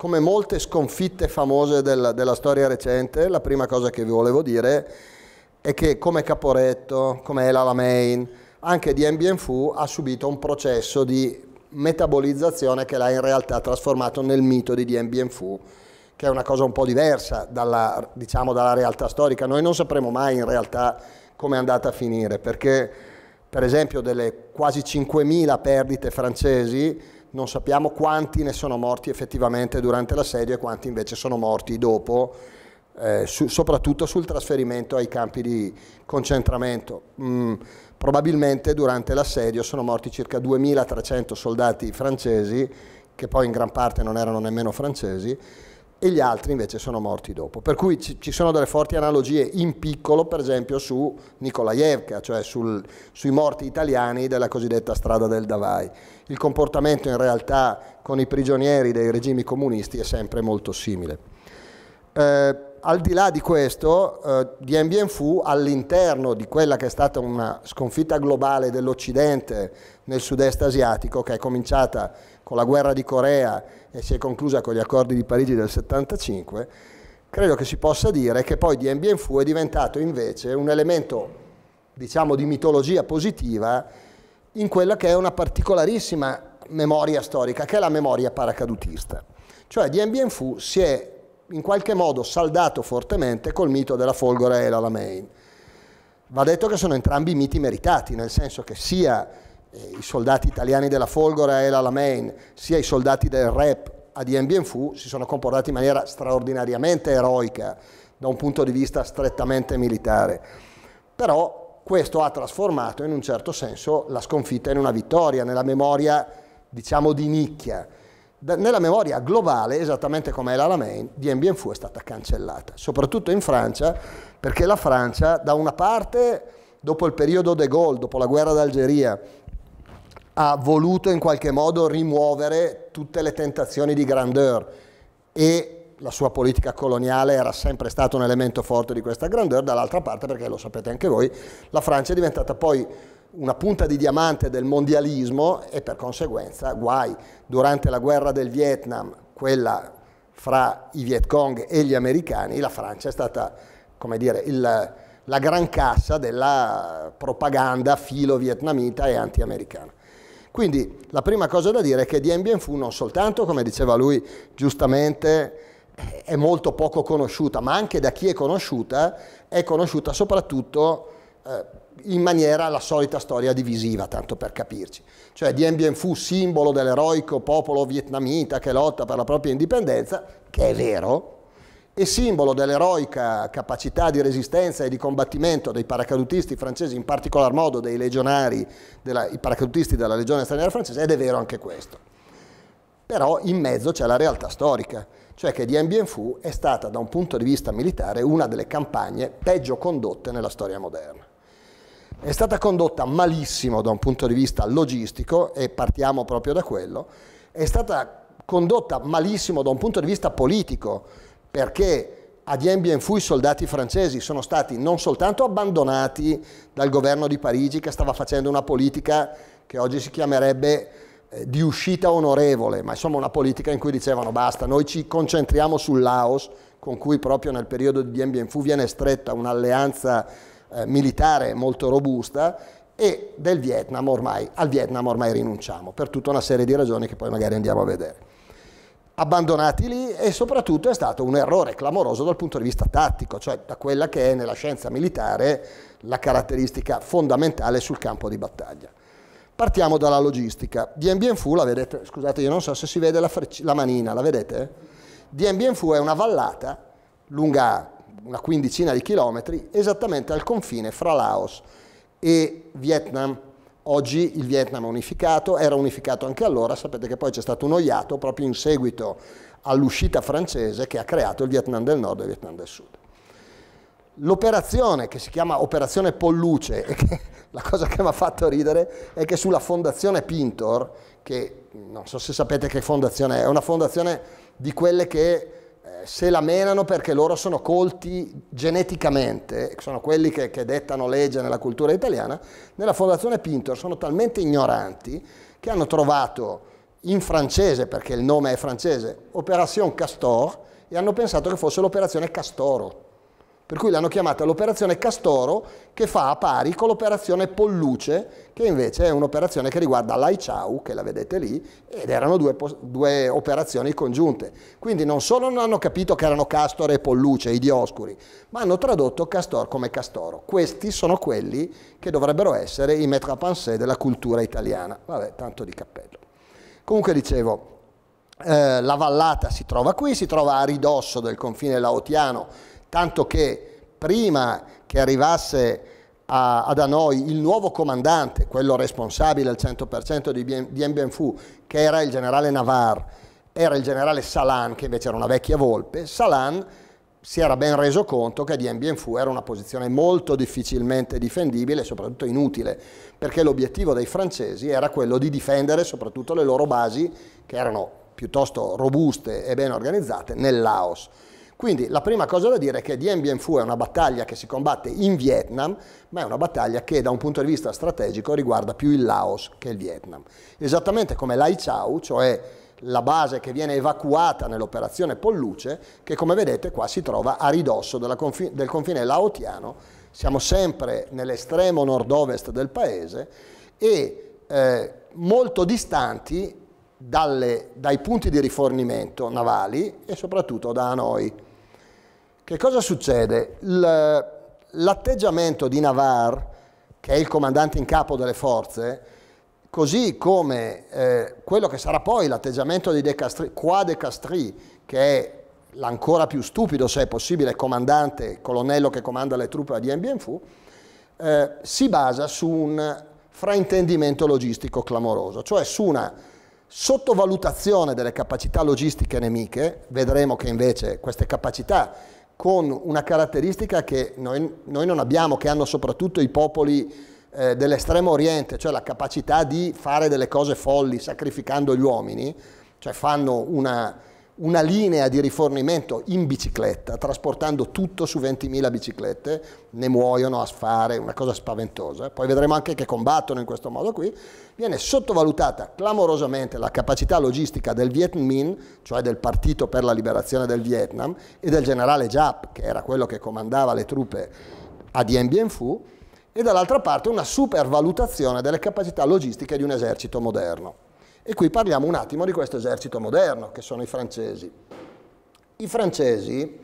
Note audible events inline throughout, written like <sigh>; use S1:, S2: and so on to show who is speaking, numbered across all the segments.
S1: come molte sconfitte famose della, della storia recente, la prima cosa che vi volevo dire è che come Caporetto, come El Alamein, anche Dien Bien ha subito un processo di metabolizzazione che l'ha in realtà trasformato nel mito di Dien Bien che è una cosa un po' diversa dalla, diciamo, dalla realtà storica. Noi non sapremo mai in realtà come è andata a finire, perché per esempio delle quasi 5.000 perdite francesi, non sappiamo quanti ne sono morti effettivamente durante l'assedio e quanti invece sono morti dopo, eh, su, soprattutto sul trasferimento ai campi di concentramento. Mm, probabilmente durante l'assedio sono morti circa 2300 soldati francesi, che poi in gran parte non erano nemmeno francesi, e gli altri invece sono morti dopo. Per cui ci, sono delle forti analogie in piccolo, per esempio, su Nikolaevka, cioè sul, sui morti italiani della cosiddetta strada del Davai. Il comportamento in realtà con i prigionieri dei regimi comunisti è sempre molto simile. Eh, al di là di questo, eh, Dien Bien Phu all'interno di quella che è stata una sconfitta globale dell'Occidente nel sud-est asiatico, che è cominciata con la guerra di Corea e si è conclusa con gli accordi di Parigi del 75, credo che si possa dire che poi Dien Bien Phu è diventato invece un elemento diciamo di mitologia positiva in quella che è una particolarissima memoria storica, che è la memoria paracadutista. Cioè Dien Bien Phu si è in qualche modo saldato fortemente col mito della Folgore e l'Alamein. Va detto che sono entrambi miti meritati, nel senso che sia eh, i soldati italiani della Folgore e l'Alamein, sia i soldati del REP a Dien Bien Phu si sono comportati in maniera straordinariamente eroica da un punto di vista strettamente militare. Però questo ha trasformato in un certo senso la sconfitta in una vittoria, nella memoria diciamo di nicchia nella memoria globale, esattamente come è l'Alamein, Dien Bien Phu è stata cancellata, soprattutto in Francia, perché la Francia, da una parte, dopo il periodo de Gaulle, dopo la guerra d'Algeria, ha voluto in qualche modo rimuovere tutte le tentazioni di grandeur e la sua politica coloniale era sempre stato un elemento forte di questa grandeur, dall'altra parte, perché lo sapete anche voi, la Francia è diventata poi una punta di diamante del mondialismo e per conseguenza guai durante la guerra del Vietnam, quella fra i Viet Cong e gli americani, la Francia è stata, come dire, il, la gran cassa della propaganda filo-vietnamita e anti-americana. Quindi la prima cosa da dire è che Dien Bien Phu non soltanto, come diceva lui giustamente, è molto poco conosciuta, ma anche da chi è conosciuta, è conosciuta soprattutto eh, in maniera la solita storia divisiva, tanto per capirci. Cioè Dien Bien Phu, simbolo dell'eroico popolo vietnamita che lotta per la propria indipendenza, che è vero, e simbolo dell'eroica capacità di resistenza e di combattimento dei paracadutisti francesi, in particolar modo dei legionari, della, i paracadutisti della legione straniera francese, ed è vero anche questo. Però in mezzo c'è la realtà storica, cioè che Dien Bien Phu è stata da un punto di vista militare una delle campagne peggio condotte nella storia moderna. È stata condotta malissimo da un punto di vista logistico e partiamo proprio da quello. È stata condotta malissimo da un punto di vista politico perché a Dien Bien Phu i soldati francesi sono stati non soltanto abbandonati dal governo di Parigi che stava facendo una politica che oggi si chiamerebbe eh, di uscita onorevole, ma insomma una politica in cui dicevano basta, noi ci concentriamo sul Laos, con cui proprio nel periodo di Dien Bien Phu viene stretta un'alleanza eh, militare molto robusta e del Vietnam ormai, al Vietnam ormai rinunciamo per tutta una serie di ragioni che poi magari andiamo a vedere. Abbandonati lì e soprattutto è stato un errore clamoroso dal punto di vista tattico, cioè da quella che è nella scienza militare la caratteristica fondamentale sul campo di battaglia. Partiamo dalla logistica. Dien Bien Phu, la vedete, scusate, io non so se si vede la, la manina, la vedete? Dien Bien Phu è una vallata lunga una quindicina di chilometri, esattamente al confine fra Laos e Vietnam. Oggi il Vietnam è unificato, era unificato anche allora, sapete che poi c'è stato un oiato proprio in seguito all'uscita francese che ha creato il Vietnam del Nord e il Vietnam del Sud. L'operazione che si chiama Operazione Polluce, e che, <laughs> la cosa che mi ha fatto ridere è che sulla fondazione Pintor, che non so se sapete che fondazione è, è una fondazione di quelle che se la menano perché loro sono colti geneticamente, sono quelli che, che dettano legge nella cultura italiana, nella Fondazione Pintor sono talmente ignoranti che hanno trovato in francese, perché il nome è francese, Operation Castor, e hanno pensato che fosse l'operazione Castoro per cui l'hanno chiamata l'operazione Castoro che fa a pari con l'operazione Polluce, che invece è un'operazione che riguarda l'AICAU, che la vedete lì, ed erano due, due, operazioni congiunte. Quindi non solo non hanno capito che erano Castore e Polluce, i dioscuri, ma hanno tradotto Castor come Castoro. Questi sono quelli che dovrebbero essere i maître à pensée della cultura italiana. Vabbè, tanto di cappello. Comunque dicevo, eh, la vallata si trova qui, si trova a ridosso del confine laotiano tanto che prima che arrivasse a, ad Hanoi il nuovo comandante, quello responsabile al 100% di Dien Bien Phu, che era il generale Navarre, era il generale Salan, che invece era una vecchia volpe, Salan si era ben reso conto che Dien Bien Phu era una posizione molto difficilmente difendibile e soprattutto inutile, perché l'obiettivo dei francesi era quello di difendere soprattutto le loro basi, che erano piuttosto robuste e ben organizzate, nel Laos. Quindi la prima cosa da dire è che Dien Bien Phu è una battaglia che si combatte in Vietnam, ma è una battaglia che da un punto di vista strategico riguarda più il Laos che il Vietnam. Esattamente come Lai Chau, cioè la base che viene evacuata nell'operazione Polluce, che come vedete qua si trova a ridosso confine, del confine laotiano, siamo sempre nell'estremo nord-ovest del paese e eh, molto distanti dalle, dai punti di rifornimento navali e soprattutto da Hanoi. Che cosa succede? L'atteggiamento di Navarre, che è il comandante in capo delle forze, così come eh, quello che sarà poi l'atteggiamento di De Castri, qua De Castri, che è l'ancora più stupido, se è possibile, comandante, colonnello che comanda le truppe di Dien eh, si basa su un fraintendimento logistico clamoroso, cioè su una sottovalutazione delle capacità logistiche nemiche, vedremo che invece queste capacità con una caratteristica che noi, noi non abbiamo, che hanno soprattutto i popoli eh, dell'estremo oriente, cioè la capacità di fare delle cose folli sacrificando gli uomini, cioè fanno una, una linea di rifornimento in bicicletta, trasportando tutto su 20.000 biciclette, ne muoiono a sfare, una cosa spaventosa. Poi vedremo anche che combattono in questo modo qui. Viene sottovalutata clamorosamente la capacità logistica del Viet Minh, cioè del Partito per la Liberazione del Vietnam, e del generale Jap, che era quello che comandava le truppe a Dien Bien Phu, e dall'altra parte una supervalutazione delle capacità logistiche di un esercito moderno. E qui parliamo un attimo di questo esercito moderno, che sono i francesi. I francesi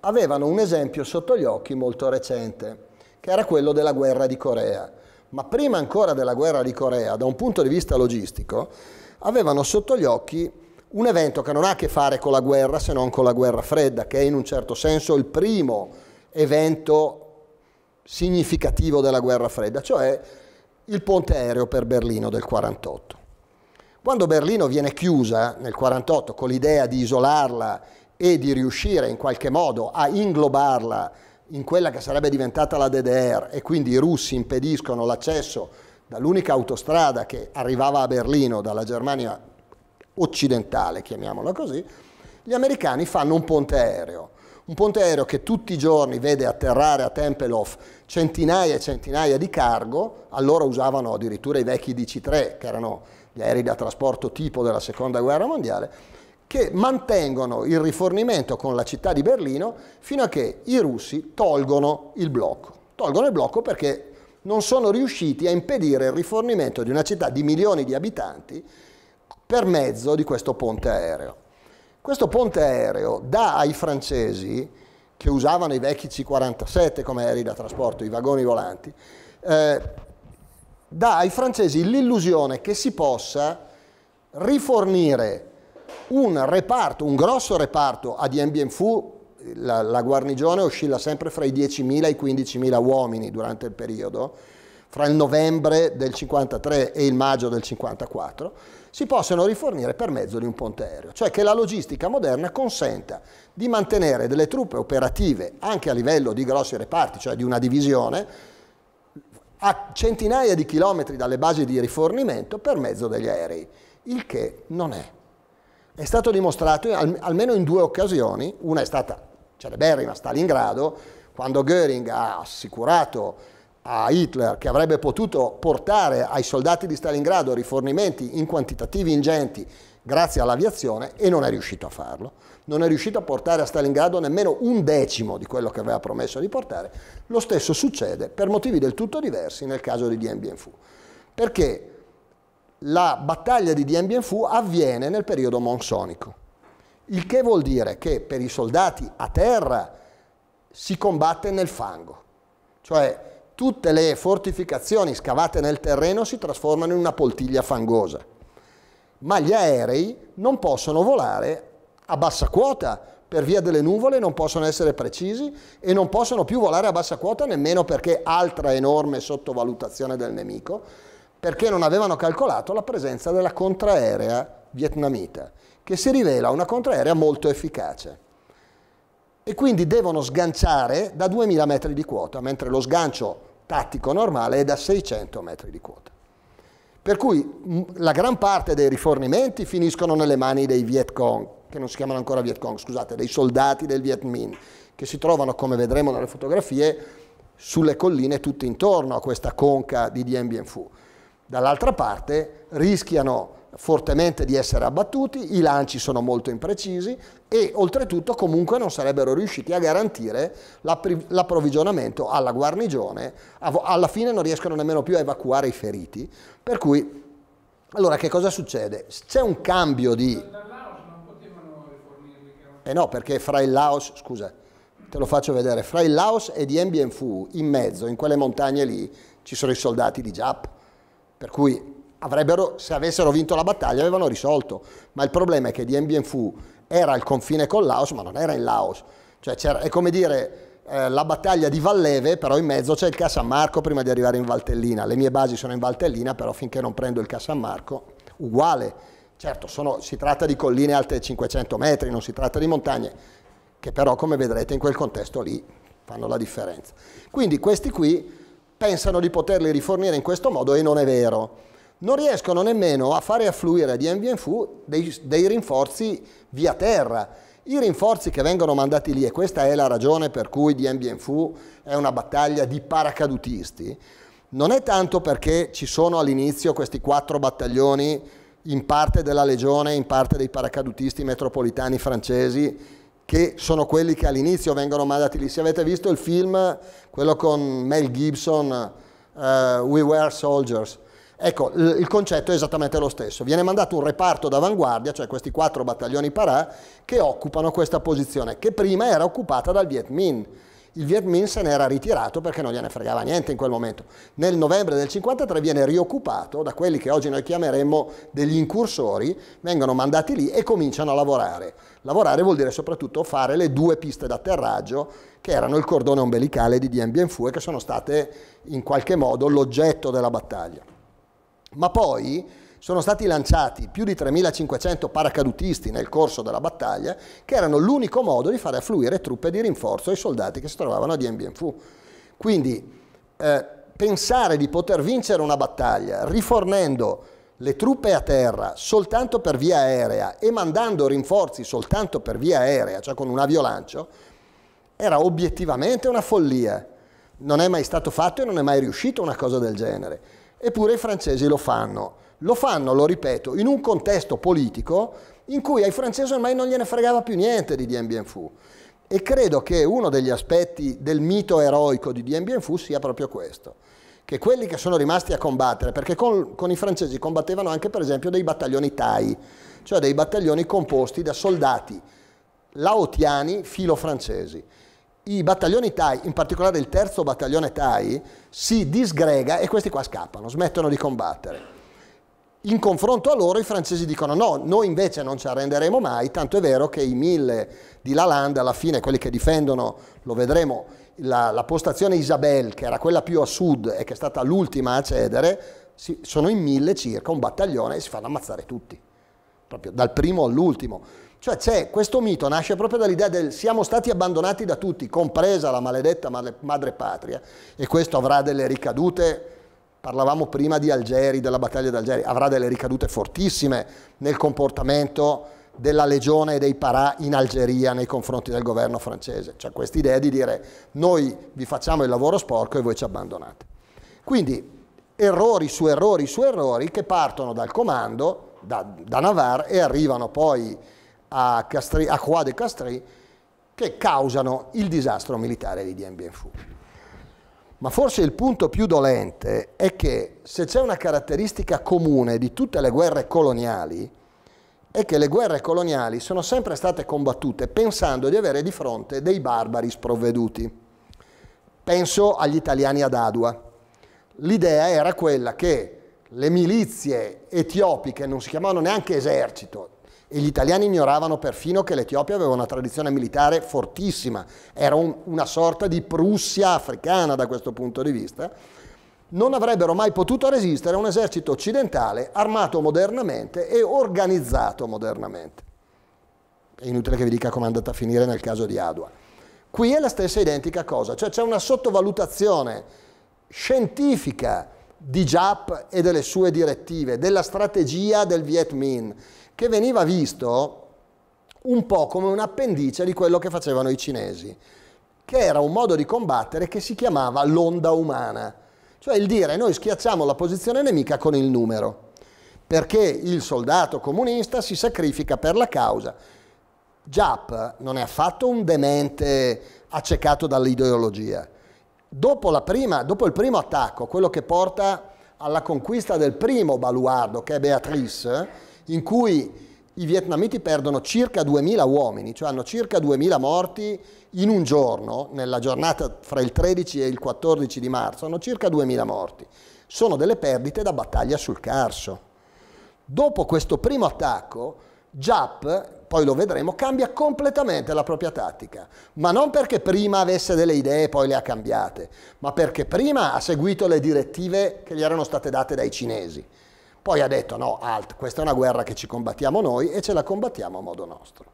S1: avevano un esempio sotto gli occhi molto recente, che era quello della guerra di Corea. Ma prima ancora della guerra di Corea, da un punto di vista logistico, avevano sotto gli occhi un evento che non ha a che fare con la guerra se non con la guerra fredda, che è in un certo senso il primo evento significativo della guerra fredda, cioè il ponte aereo per Berlino del 48. Quando Berlino viene chiusa nel 1948 con l'idea di isolarla e di riuscire in qualche modo a inglobarla in quella che sarebbe diventata la DDR e quindi i russi impediscono l'accesso dall'unica autostrada che arrivava a Berlino dalla Germania occidentale, chiamiamola così, gli americani fanno un ponte aereo. Un ponte aereo che tutti i giorni vede atterrare a Tempelhof centinaia e centinaia di cargo, allora usavano addirittura i vecchi DC-3 che erano gli aerei da trasporto tipo della seconda guerra mondiale, che mantengono il rifornimento con la città di Berlino fino a che i russi tolgono il blocco. Tolgono il blocco perché non sono riusciti a impedire il rifornimento di una città di milioni di abitanti per mezzo di questo ponte aereo. Questo ponte aereo dà ai francesi, che usavano i vecchi C-47 come aerei da trasporto, i vagoni volanti, eh, dà ai francesi l'illusione che si possa rifornire un reparto, un grosso reparto a Dien Bien Phu, la, la guarnigione oscilla sempre fra i 10.000 e i 15.000 uomini durante il periodo, fra il novembre del 53 e il maggio del 54, si possono rifornire per mezzo di un ponte aereo, cioè che la logistica moderna consenta di mantenere delle truppe operative anche a livello di grossi reparti, cioè di una divisione, a centinaia di chilometri dalle basi di rifornimento per mezzo degli aerei, il che non è. È stato dimostrato almeno in due occasioni, una è stata celeberrima a Stalingrado, quando Göring ha assicurato a Hitler che avrebbe potuto portare ai soldati di Stalingrado rifornimenti in quantitativi ingenti grazie all'aviazione e non è riuscito a farlo non è riuscito a portare a Stalingrado nemmeno un decimo di quello che aveva promesso di portare, lo stesso succede per motivi del tutto diversi nel caso di Dien Bien Phu. Perché la battaglia di Dien Bien Phu avviene nel periodo monsonico, il che vuol dire che per i soldati a terra si combatte nel fango, cioè tutte le fortificazioni scavate nel terreno si trasformano in una poltiglia fangosa, ma gli aerei non possono volare a bassa quota per via delle nuvole, non possono essere precisi e non possono più volare a bassa quota nemmeno perché altra enorme sottovalutazione del nemico, perché non avevano calcolato la presenza della contraerea vietnamita, che si rivela una contraerea molto efficace. E quindi devono sganciare da 2000 metri di quota, mentre lo sgancio tattico normale è da 600 metri di quota. Per cui mm, la gran parte dei rifornimenti finiscono nelle mani dei Viet Cong, che non si chiamano ancora Viet Cong, scusate, dei soldati del Viet Minh, che si trovano, come vedremo nelle fotografie, sulle colline tutte intorno a questa conca di Dien Bien Phu. Dall'altra parte rischiano fortemente di essere abbattuti, i lanci sono molto imprecisi e oltretutto comunque non sarebbero riusciti a garantire l'approvvigionamento alla guarnigione, alla fine non riescono nemmeno più a evacuare i feriti, per cui allora che cosa succede? C'è un cambio di... Eh no, perché fra il Laos, scusa, te lo faccio vedere, fra il Laos e Dien Bien Phu, in mezzo, in quelle montagne lì, ci sono i soldati di Jap, per cui avrebbero, se avessero vinto la battaglia, avevano risolto. Ma il problema è che Dien Bien Phu era al confine col Laos, ma non era in Laos. Cioè è come dire eh, la battaglia di Valleve, però in mezzo c'è il Casa San Marco prima di arrivare in Valtellina. Le mie basi sono in Valtellina, però finché non prendo il Casa San Marco, uguale Certo, sono, si tratta di colline alte 500 metri, non si tratta di montagne, che però come vedrete in quel contesto lì fanno la differenza. Quindi questi qui pensano di poterli rifornire in questo modo e non è vero. Non riescono nemmeno a fare affluire di NVNFU dei, dei rinforzi via terra. I rinforzi che vengono mandati lì, e questa è la ragione per cui DMBNFU è una battaglia di paracadutisti, non è tanto perché ci sono all'inizio questi quattro battaglioni in parte della legione, in parte dei paracadutisti metropolitani francesi che sono quelli che all'inizio vengono mandati lì. Se avete visto il film, quello con Mel Gibson, uh, We Were Soldiers, ecco, il concetto è esattamente lo stesso. Viene mandato un reparto d'avanguardia, cioè questi quattro battaglioni parà, che occupano questa posizione, che prima era occupata dal Viet Minh il Viet Minh se ne era ritirato perché non gliene fregava niente in quel momento. Nel novembre del 53 viene rioccupato da quelli che oggi noi chiameremmo degli incursori, vengono mandati lì e cominciano a lavorare. Lavorare vuol dire soprattutto fare le due piste d'atterraggio che erano il cordone ombelicale di Dien Bien Phu e che sono state in qualche modo l'oggetto della battaglia. Ma poi sono stati lanciati più di 3.500 paracadutisti nel corso della battaglia, che erano l'unico modo di fare affluire truppe di rinforzo ai soldati che si trovavano a Dien Bien Phu. Quindi eh, pensare di poter vincere una battaglia rifornendo le truppe a terra soltanto per via aerea e mandando rinforzi soltanto per via aerea, cioè con un aviolancio, era obiettivamente una follia. Non è mai stato fatto e non è mai riuscito una cosa del genere. Eppure i francesi lo fanno. Lo fanno, lo ripeto, in un contesto politico in cui ai francesi ormai non gliene fregava più niente di Dien Bien Phu. E credo che uno degli aspetti del mito eroico di Dien Bien Phu sia proprio questo, che quelli che sono rimasti a combattere, perché con, con i francesi combattevano anche per esempio dei battaglioni Thai, cioè dei battaglioni composti da soldati laotiani filo-francesi. I battaglioni Thai, in particolare il terzo battaglione Thai, si disgrega e questi qua scappano, smettono di combattere. In confronto a loro i francesi dicono no, noi invece non ci arrenderemo mai, tanto è vero che i mille di Lalande alla fine, quelli che difendono, lo vedremo, la, la postazione Isabelle, che era quella più a sud e che è stata l'ultima a cedere, si, sono in mille circa, un battaglione e si fanno ammazzare tutti, proprio dal primo all'ultimo. Cioè c'è, questo mito nasce proprio dall'idea del siamo stati abbandonati da tutti, compresa la maledetta madre, madre patria, e questo avrà delle ricadute Parlavamo prima di Algeri, della battaglia d'Algeri, avrà delle ricadute fortissime nel comportamento della legione e dei parà in Algeria nei confronti del governo francese. Cioè questa idea di dire noi vi facciamo il lavoro sporco e voi ci abbandonate. Quindi errori su errori su errori che partono dal comando, da, da Navarre e arrivano poi a, Castri, a Croix de Castries che causano il disastro militare di Dien Bien Phu. Ma forse il punto più dolente è che se c'è una caratteristica comune di tutte le guerre coloniali, è che le guerre coloniali sono sempre state combattute pensando di avere di fronte dei barbari sprovveduti. Penso agli italiani ad Adua. L'idea era quella che le milizie etiopiche non si chiamavano neanche esercito, e gli italiani ignoravano perfino che l'Etiopia aveva una tradizione militare fortissima, era un, una sorta di Prussia africana da questo punto di vista, non avrebbero mai potuto resistere a un esercito occidentale armato modernamente e organizzato modernamente. È inutile che vi dica come è andata a finire nel caso di Adua. Qui è la stessa identica cosa, cioè c'è una sottovalutazione scientifica di JAP e delle sue direttive, della strategia del Viet Minh che veniva visto un po' come un appendice di quello che facevano i cinesi, che era un modo di combattere che si chiamava l'onda umana, cioè il dire noi schiacciamo la posizione nemica con il numero, perché il soldato comunista si sacrifica per la causa. Giap non è affatto un demente accecato dall'ideologia. Dopo, prima, dopo il primo attacco, quello che porta alla conquista del primo baluardo, che è Beatrice, in cui i vietnamiti perdono circa 2.000 uomini, cioè hanno circa 2.000 morti in un giorno, nella giornata fra il 13 e il 14 di marzo, hanno circa 2.000 morti. Sono delle perdite da battaglia sul Carso. Dopo questo primo attacco, Giapp, poi lo vedremo, cambia completamente la propria tattica, ma non perché prima avesse delle idee e poi le ha cambiate, ma perché prima ha seguito le direttive che gli erano state date dai cinesi poi ha detto no, alt, questa è una guerra che ci combattiamo noi e ce la combattiamo a modo nostro.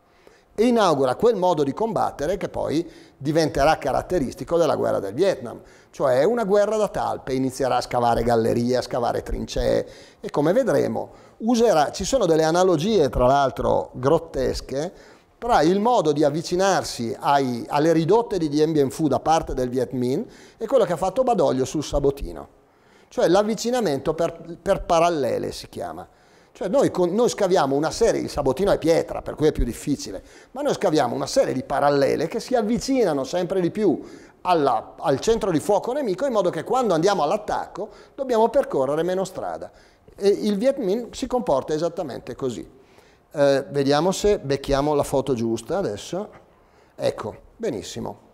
S1: E inaugura quel modo di combattere che poi diventerà caratteristico della guerra del Vietnam, cioè una guerra da talpe, inizierà a scavare gallerie, a scavare trincee e come vedremo userà, ci sono delle analogie tra l'altro grottesche tra il modo di avvicinarsi ai, alle ridotte di Dien Bien Phu da parte del Viet Minh e quello che ha fatto Badoglio sul Sabotino cioè l'avvicinamento per, per, parallele si chiama. Cioè noi, con, noi, scaviamo una serie, il sabotino è pietra, per cui è più difficile, ma noi scaviamo una serie di parallele che si avvicinano sempre di più alla, al centro di fuoco nemico in modo che quando andiamo all'attacco dobbiamo percorrere meno strada. E il Viet Minh si comporta esattamente così. Eh, vediamo se becchiamo la foto giusta adesso. Ecco, benissimo.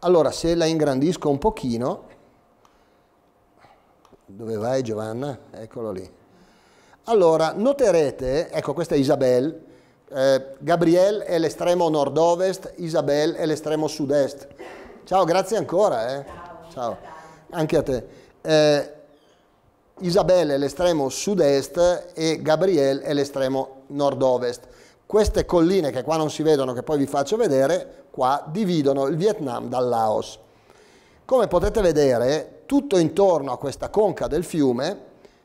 S1: Allora, se la ingrandisco un pochino, dove vai Giovanna? Eccolo lì. Allora, noterete, ecco questa è Isabel, eh, Gabriel è l'estremo nord-ovest, Isabel è l'estremo sud-est. Ciao, grazie ancora. Eh. Ciao. Anche a te. Eh, Isabel è l'estremo sud-est e Gabriel è l'estremo nord-ovest. Queste colline che qua non si vedono, che poi vi faccio vedere, qua dividono il Vietnam dal Laos. Come potete vedere, tutto intorno a questa conca del fiume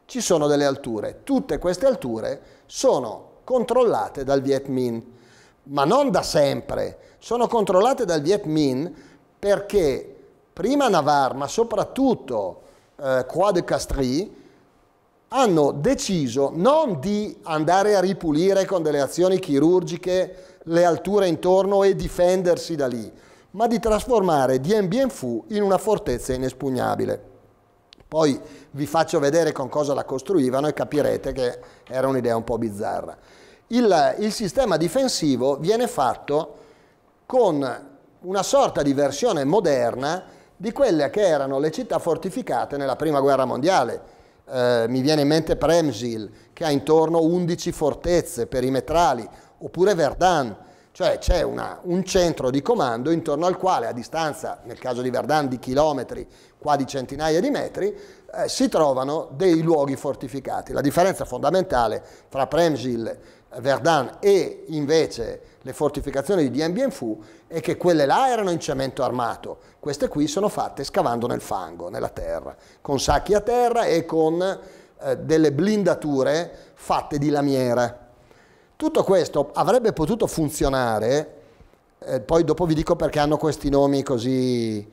S1: ci sono delle alture. Tutte queste alture sono controllate dal Viet Minh, ma non da sempre. Sono controllate dal Viet Minh perché prima Navarre, ma soprattutto eh, Croix de Castries, hanno deciso non di andare a ripulire con delle azioni chirurgiche le alture intorno e difendersi da lì, ma di trasformare Dien Bien Phu in una fortezza inespugnabile. Poi vi faccio vedere con cosa la costruivano e capirete che era un'idea un po' bizzarra. Il, il sistema difensivo viene fatto con una sorta di versione moderna di quelle che erano le città fortificate nella Prima Guerra Mondiale. Eh, mi viene in mente Premsil, che ha intorno 11 fortezze perimetrali, oppure Verdun, cioè c'è un centro di comando intorno al quale a distanza, nel caso di Verdun, di chilometri, qua di centinaia di metri, eh, si trovano dei luoghi fortificati. La differenza fondamentale tra Premsil, Verdun e invece le fortificazioni di Dien Bien Phu è che quelle là erano in cemento armato, queste qui sono fatte scavando nel fango, nella terra, con sacchi a terra e con eh, delle blindature fatte di lamiera. Tutto questo avrebbe potuto funzionare, eh, poi dopo vi dico perché hanno questi nomi così,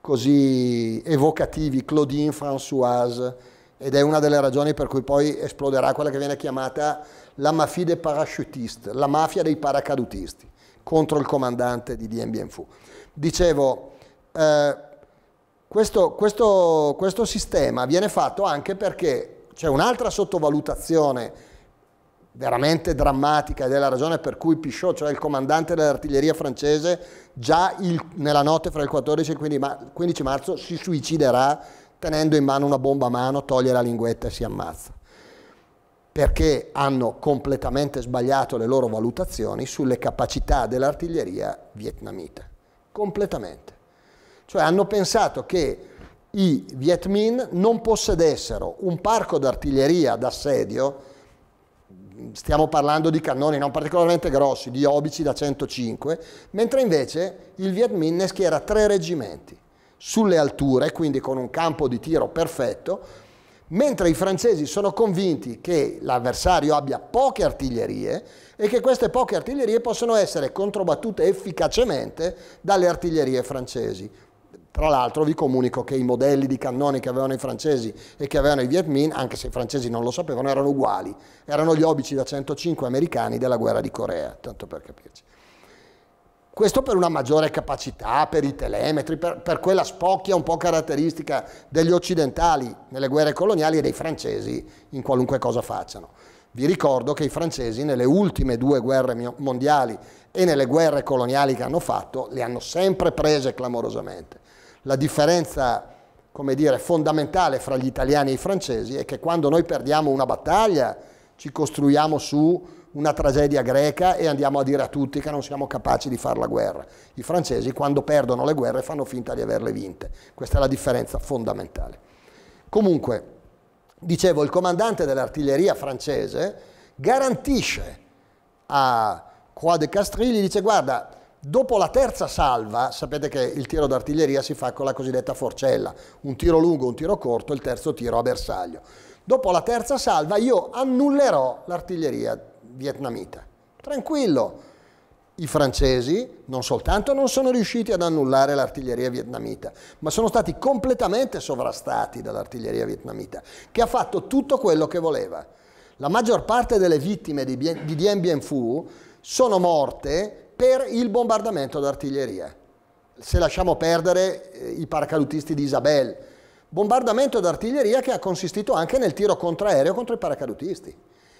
S1: così evocativi, Claudine, Françoise, ed è una delle ragioni per cui poi esploderà quella che viene chiamata la mafia dei parachutisti, la mafia dei paracadutisti, contro il comandante di Dien Bien Phu. Dicevo, eh, questo, questo, questo sistema viene fatto anche perché c'è un'altra sottovalutazione veramente drammatica ed è la ragione per cui Pichot, cioè il comandante dell'artiglieria francese, già il, nella notte fra il 14 e il 15 marzo si suiciderà tenendo in mano una bomba a mano, toglie la linguetta e si ammazza. Perché hanno completamente sbagliato le loro valutazioni sulle capacità dell'artiglieria vietnamita. Completamente. Cioè hanno pensato che i Viet Minh non possedessero un parco d'artiglieria d'assedio stiamo parlando di cannoni non particolarmente grossi, di obici da 105, mentre invece il Viet Minh ne schiera tre reggimenti sulle alture, quindi con un campo di tiro perfetto, mentre i francesi sono convinti che l'avversario abbia poche artiglierie e che queste poche artiglierie possono essere controbattute efficacemente dalle artiglierie francesi. Tra l'altro vi comunico che i modelli di cannoni che avevano i francesi e che avevano i Viet Minh, anche se i francesi non lo sapevano, erano uguali. Erano gli obici da 105 americani della guerra di Corea, tanto per capirci. Questo per una maggiore capacità, per i telemetri, per, per quella spocchia un po' caratteristica degli occidentali nelle guerre coloniali e dei francesi in qualunque cosa facciano. Vi ricordo che i francesi nelle ultime due guerre mondiali e nelle guerre coloniali che hanno fatto le hanno sempre prese clamorosamente. La differenza come dire, fondamentale fra gli italiani e i francesi è che quando noi perdiamo una battaglia ci costruiamo su una tragedia greca e andiamo a dire a tutti che non siamo capaci di fare la guerra. I francesi quando perdono le guerre fanno finta di averle vinte. Questa è la differenza fondamentale. Comunque, dicevo, il comandante dell'artiglieria francese garantisce a Croix de Castrilli, dice guarda, Dopo la terza salva, sapete che il tiro d'artiglieria si fa con la cosiddetta forcella, un tiro lungo, un tiro corto, il terzo tiro a bersaglio. Dopo la terza salva io annullerò l'artiglieria vietnamita. Tranquillo, i francesi non soltanto non sono riusciti ad annullare l'artiglieria vietnamita, ma sono stati completamente sovrastati dall'artiglieria vietnamita, che ha fatto tutto quello che voleva. La maggior parte delle vittime di Dien Bien Phu sono morte per il bombardamento d'artiglieria. Se lasciamo perdere eh, i paracadutisti di Isabel, bombardamento d'artiglieria che ha consistito anche nel tiro contraereo contro i paracadutisti,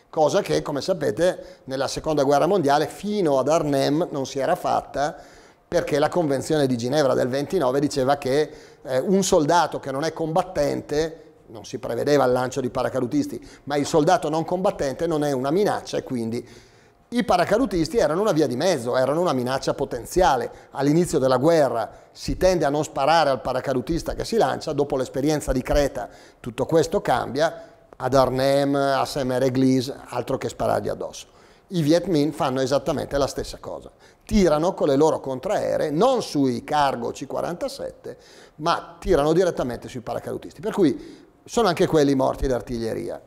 S1: cosa che, come sapete, nella seconda guerra mondiale fino ad Arnhem non si era fatta perché la Convenzione di Ginevra del 29 diceva che eh, un soldato che non è combattente non si prevedeva il lancio di paracadutisti, ma il soldato non combattente non è una minaccia e quindi i paracadutisti erano una via di mezzo, erano una minaccia potenziale. All'inizio della guerra si tende a non sparare al paracadutista che si lancia, dopo l'esperienza di Creta tutto questo cambia, ad Arnhem, a saint mère altro che sparargli addosso. I Viet Minh fanno esattamente la stessa cosa. Tirano con le loro contraeree non sui cargo C-47, ma tirano direttamente sui paracadutisti. Per cui sono anche quelli morti d'artiglieria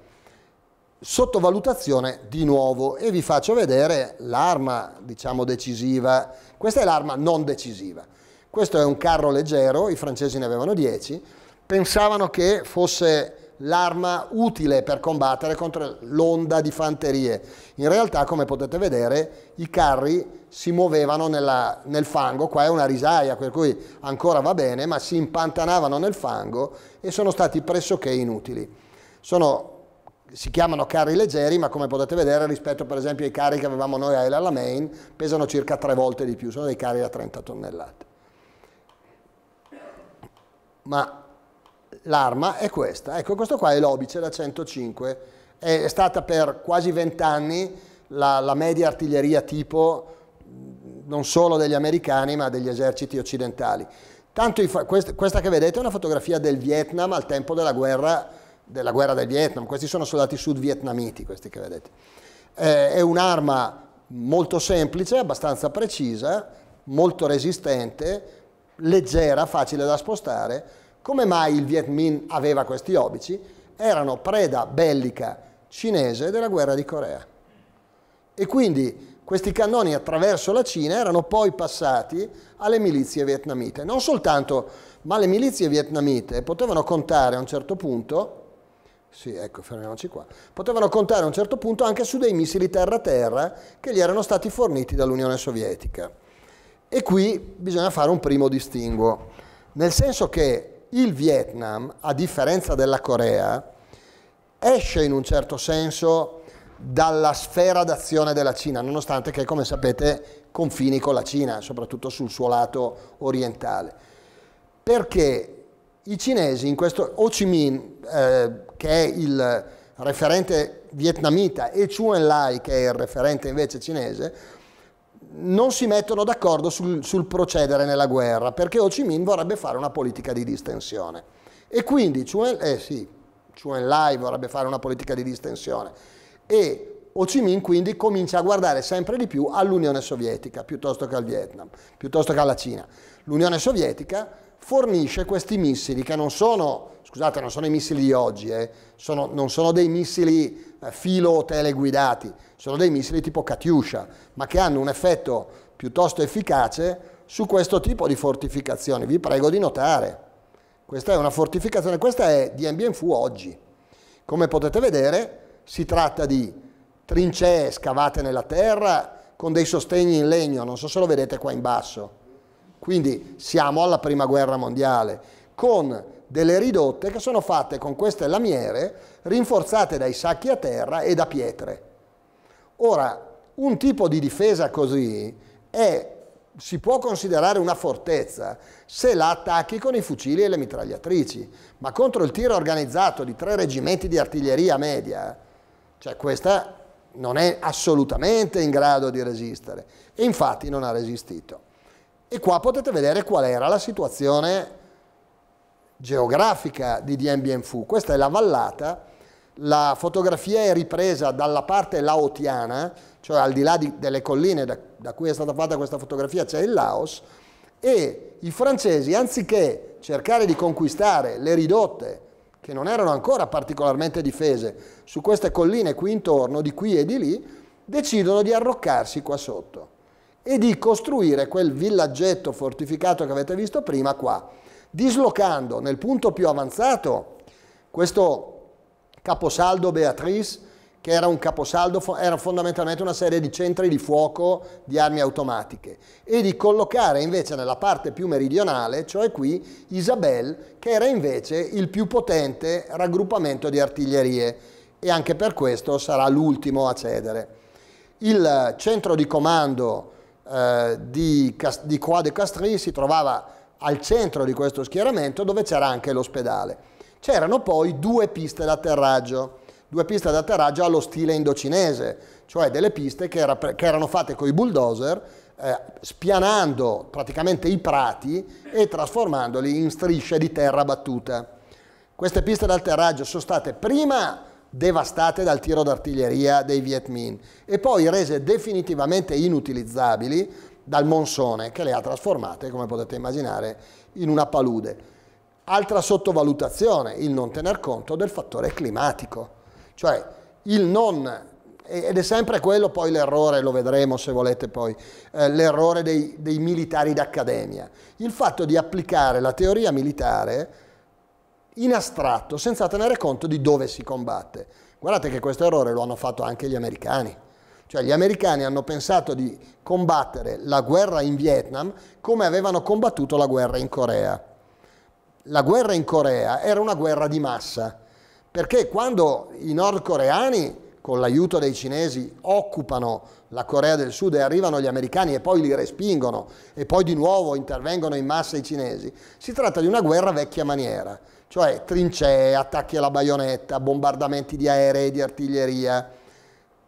S1: sottovalutazione di nuovo e vi faccio vedere l'arma diciamo decisiva questa è l'arma non decisiva questo è un carro leggero i francesi ne avevano 10 pensavano che fosse l'arma utile per combattere contro l'onda di fanterie in realtà come potete vedere i carri si muovevano nella, nel fango qua è una risaia per cui ancora va bene ma si impantanavano nel fango e sono stati pressoché inutili sono si chiamano carri leggeri, ma come potete vedere rispetto per esempio ai carri che avevamo noi a El Alamein, pesano circa tre volte di più, sono dei carri da 30 tonnellate. Ma l'arma è questa, ecco questo qua è l'obice da 105, è stata per quasi 20 anni la, la media artiglieria tipo non solo degli americani ma degli eserciti occidentali. Tanto questa che vedete è una fotografia del Vietnam al tempo della guerra della guerra del Vietnam, questi sono soldati sudvietnamiti, questi che vedete. Eh, è un'arma molto semplice, abbastanza precisa, molto resistente, leggera, facile da spostare. Come mai il Viet Minh aveva questi obici? Erano preda bellica cinese della guerra di Corea. E quindi questi cannoni attraverso la Cina erano poi passati alle milizie vietnamite. Non soltanto, ma le milizie vietnamite potevano contare a un certo punto sì, ecco, fermiamoci qua. Potevano contare a un certo punto anche su dei missili terra-terra che gli erano stati forniti dall'Unione Sovietica. E qui bisogna fare un primo distinguo, nel senso che il Vietnam, a differenza della Corea, esce in un certo senso dalla sfera d'azione della Cina, nonostante che, come sapete, confini con la Cina, soprattutto sul suo lato orientale. Perché i cinesi in questo Ho Chi Minh eh, che è il referente vietnamita, e Chuen Lai che è il referente invece cinese, non si mettono d'accordo sul, sul, procedere nella guerra, perché Ho Chi Minh vorrebbe fare una politica di distensione. E quindi Chuen, Enlai, eh sì, Chu Enlai vorrebbe fare una politica di distensione. E ho Chi Minh quindi comincia a guardare sempre di più all'Unione Sovietica piuttosto che al Vietnam, piuttosto che alla Cina. L'Unione Sovietica fornisce questi missili che non sono, scusate, non sono i missili di oggi, eh, sono, non sono dei missili eh, filo teleguidati, sono dei missili tipo Katyusha, ma che hanno un effetto piuttosto efficace su questo tipo di fortificazioni. Vi prego di notare, questa è una fortificazione, questa è Dien Bien Phu oggi. Come potete vedere si tratta di trincee scavate nella terra con dei sostegni in legno, non so se lo vedete qua in basso. Quindi siamo alla prima guerra mondiale, con delle ridotte che sono fatte con queste lamiere rinforzate dai sacchi a terra e da pietre. Ora, un tipo di difesa così è, si può considerare una fortezza se la attacchi con i fucili e le mitragliatrici, ma contro il tiro organizzato di tre reggimenti di artiglieria media, cioè questa non è assolutamente in grado di resistere. E infatti non ha resistito. E qua potete vedere qual era la situazione geografica di Dien Bien Phu. Questa è la vallata, la fotografia è ripresa dalla parte laotiana, cioè al di là di, delle colline da, da cui è stata fatta questa fotografia c'è il Laos, e i francesi, anziché cercare di conquistare le ridotte che non erano ancora particolarmente difese, su queste colline qui intorno, di qui e di lì, decidono di arroccarsi qua sotto e di costruire quel villaggetto fortificato che avete visto prima qua, dislocando nel punto più avanzato questo caposaldo Beatrice che era un caposaldo, era fondamentalmente una serie di centri di fuoco di armi automatiche, e di collocare invece nella parte più meridionale, cioè qui, Isabel, che era invece il più potente raggruppamento di artiglierie, e anche per questo sarà l'ultimo a cedere. Il centro di comando eh, di, di Croix de Castries si trovava al centro di questo schieramento dove c'era anche l'ospedale. C'erano poi due piste d'atterraggio, due piste di atterraggio allo stile indocinese, cioè delle piste che, era, che erano fatte con i bulldozer eh, spianando praticamente i prati e trasformandoli in strisce di terra battuta. Queste piste d'atterraggio sono state prima devastate dal tiro d'artiglieria dei Viet Minh e poi rese definitivamente inutilizzabili dal monsone che le ha trasformate, come potete immaginare, in una palude. Altra sottovalutazione, il non tener conto del fattore climatico cioè il non, ed è sempre quello poi l'errore, lo vedremo se volete poi, eh, l'errore dei, dei militari d'accademia. Il fatto di applicare la teoria militare in astratto, senza tenere conto di dove si combatte. Guardate che questo errore lo hanno fatto anche gli americani. Cioè gli americani hanno pensato di combattere la guerra in Vietnam come avevano combattuto la guerra in Corea. La guerra in Corea era una guerra di massa, perché quando i nordcoreani, con l'aiuto dei cinesi, occupano la Corea del Sud e arrivano gli americani e poi li respingono e poi di nuovo intervengono in massa i cinesi, si tratta di una guerra vecchia maniera, cioè trincee, attacchi alla baionetta, bombardamenti di aerei e di artiglieria.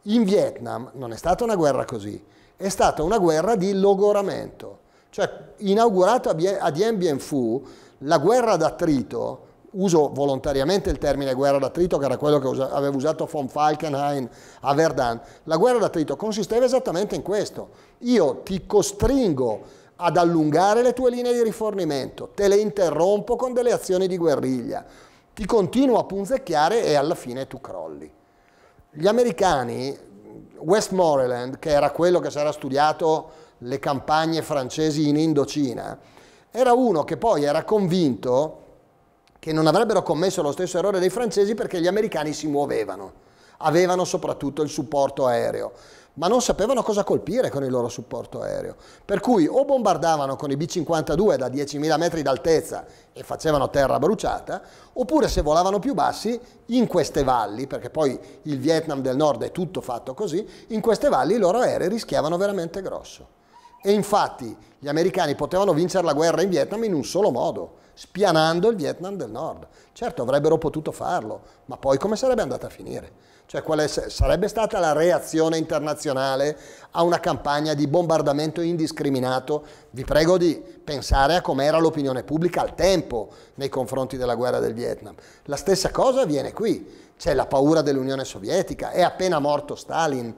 S1: In Vietnam non è stata una guerra così, è stata una guerra di logoramento. Cioè, inaugurato a Dien Bien Phu, la guerra d'attrito uso volontariamente il termine guerra d'attrito, che era quello che usa, aveva usato von Falkenhayn a Verdun, la guerra d'attrito consisteva esattamente in questo. Io ti costringo ad allungare le tue linee di rifornimento, te le interrompo con delle azioni di guerriglia, ti continuo a punzecchiare e alla fine tu crolli. Gli americani, Westmoreland, che era quello che si era studiato le campagne francesi in Indocina, era uno che poi era convinto che non avrebbero commesso lo stesso errore dei francesi perché gli americani si muovevano, avevano soprattutto il supporto aereo, ma non sapevano cosa colpire con il loro supporto aereo. Per cui o bombardavano con i B-52 da 10.000 metri d'altezza e facevano terra bruciata, oppure se volavano più bassi, in queste valli, perché poi il Vietnam del Nord è tutto fatto così, in queste valli i loro aerei rischiavano veramente grosso. E infatti gli americani potevano vincere la guerra in Vietnam in un solo modo, spianando il Vietnam del Nord. Certo, avrebbero potuto farlo, ma poi come sarebbe andata a finire? Cioè, quale sarebbe stata la reazione internazionale a una campagna di bombardamento indiscriminato? Vi prego di pensare a com'era l'opinione pubblica al tempo nei confronti della guerra del Vietnam. La stessa cosa avviene qui. C'è la paura dell'Unione Sovietica, è appena morto Stalin,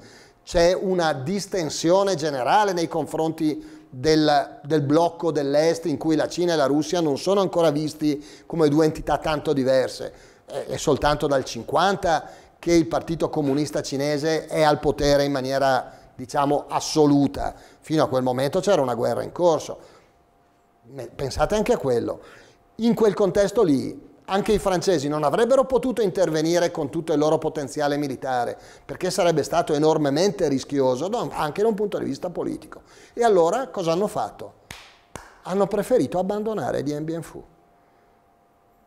S1: c'è una distensione generale nei confronti del, del blocco dell'Est in cui la Cina e la Russia non sono ancora visti come due entità tanto diverse. È, è soltanto dal 50 che il Partito Comunista Cinese è al potere in maniera, diciamo, assoluta. Fino a quel momento c'era una guerra in corso. Pensate anche a quello. In quel contesto lì anche i francesi non avrebbero potuto intervenire con tutto il loro potenziale militare, perché sarebbe stato enormemente rischioso anche da un punto di vista politico. E allora cosa hanno fatto? Hanno preferito abbandonare Dien Bien Phu.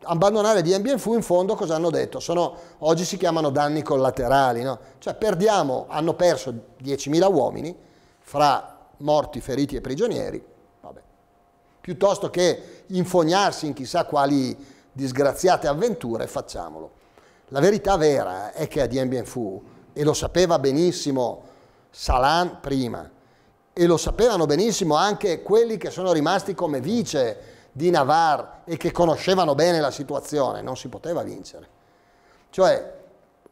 S1: Abbandonare Dien Bien Phu in fondo cosa hanno detto? Sono, oggi si chiamano danni collaterali, no? cioè perdiamo, hanno perso 10.000 uomini fra morti, feriti e prigionieri, Vabbè. piuttosto che infognarsi in chissà quali disgraziate avventure, facciamolo. La verità vera è che a Dien Bien Phu, e lo sapeva benissimo Salan prima, e lo sapevano benissimo anche quelli che sono rimasti come vice di Navarre e che conoscevano bene la situazione, non si poteva vincere. Cioè,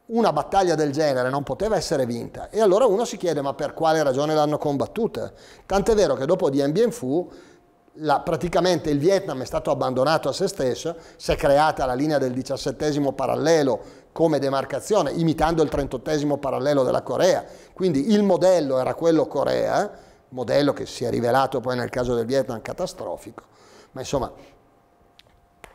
S1: una battaglia del genere non poteva essere vinta. E allora uno si chiede ma per quale ragione l'hanno combattuta? Tant'è vero che dopo Dien Bien Phu la, praticamente il Vietnam è stato abbandonato a se stesso, si è creata la linea del 17 parallelo come demarcazione, imitando il 38 parallelo della Corea. Quindi il modello era quello Corea, modello che si è rivelato poi nel caso del Vietnam catastrofico, ma insomma,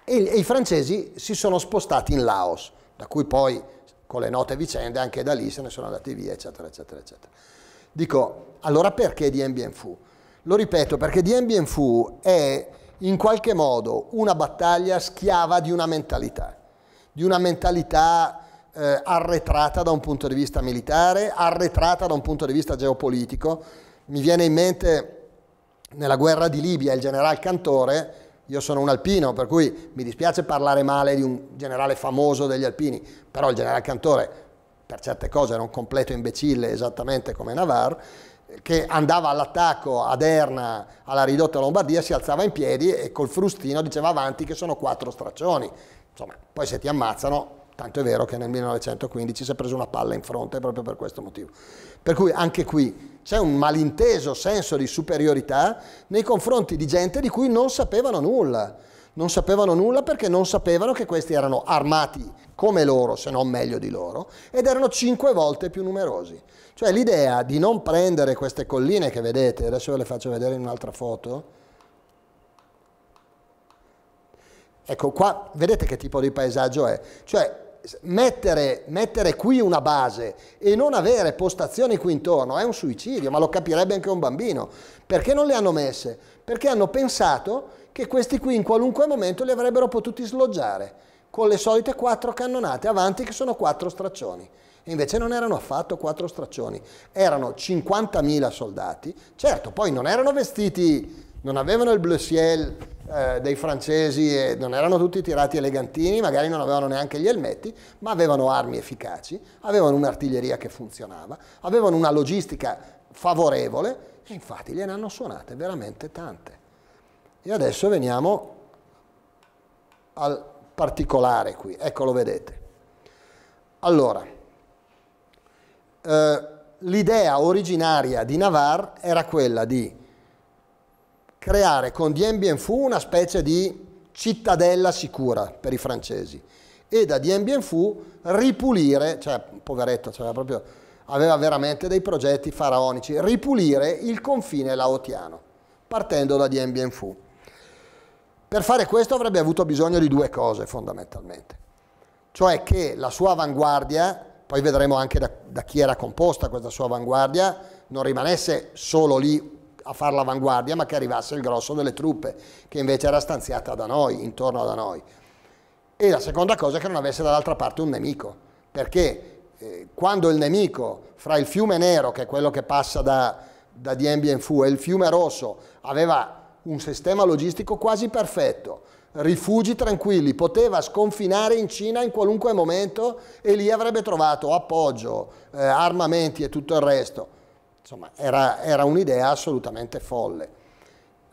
S1: e, e i francesi si sono spostati in Laos, da cui poi con le note vicende anche da lì se ne sono andati via, eccetera, eccetera, eccetera. Dico, allora perché Dien Bien Phu? Lo ripeto perché The Ambient Fu è in qualche modo una battaglia schiava di una mentalità, di una mentalità eh, arretrata da un punto di vista militare, arretrata da un punto di vista geopolitico. Mi viene in mente nella guerra di Libia il generale Cantore, io sono un alpino, per cui mi dispiace parlare male di un generale famoso degli alpini, però il generale Cantore per certe cose era un completo imbecille esattamente come Navarre, che andava all'attacco a Derna, alla ridotta Lombardia si alzava in piedi e col frustino diceva avanti che sono quattro straccioni. Insomma, poi se ti ammazzano, tanto è vero che nel 1915 si è preso una palla in fronte proprio per questo motivo. Per cui anche qui c'è un malinteso senso di superiorità nei confronti di gente di cui non sapevano nulla non sapevano nulla perché non sapevano che questi erano armati come loro, se non meglio di loro, ed erano cinque volte più numerosi. Cioè l'idea di non prendere queste colline che vedete, adesso ve le faccio vedere in un'altra foto, ecco qua vedete che tipo di paesaggio è, cioè Mettere, mettere, qui una base e non avere postazioni qui intorno è un suicidio, ma lo capirebbe anche un bambino. Perché non le hanno messe? Perché hanno pensato che questi qui in qualunque momento li avrebbero potuti sloggiare con le solite quattro cannonate avanti che sono quattro straccioni. E invece non erano affatto quattro straccioni, erano 50.000 soldati, certo poi non erano vestiti, non avevano il bleu ciel eh, dei francesi, e non erano tutti tirati elegantini, magari non avevano neanche gli elmetti, ma avevano armi efficaci, avevano un'artiglieria che funzionava, avevano una logistica favorevole e infatti gliene hanno suonate veramente tante. E adesso veniamo al particolare qui, eccolo vedete. Allora, eh, l'idea originaria di Navarre era quella di creare con Dien Bien Phu una specie di cittadella sicura per i francesi e da Dien Bien Phu ripulire, cioè poveretto, cioè, proprio, aveva veramente dei progetti faraonici, ripulire il confine laotiano partendo da Dien Bien Phu. Per fare questo avrebbe avuto bisogno di due cose fondamentalmente, cioè che la sua avanguardia, poi vedremo anche da, da chi era composta questa sua avanguardia, non rimanesse solo lì a fare l'avanguardia, ma che arrivasse il grosso delle truppe, che invece era stanziata da noi, intorno da noi. E la seconda cosa è che non avesse dall'altra parte un nemico, perché eh, quando il nemico fra il fiume nero, che è quello che passa da, da Dien Bien Phu, e il fiume rosso aveva un sistema logistico quasi perfetto, rifugi tranquilli, poteva sconfinare in Cina in qualunque momento e lì avrebbe trovato appoggio, eh, armamenti e tutto il resto. Insomma, era, era un'idea assolutamente folle.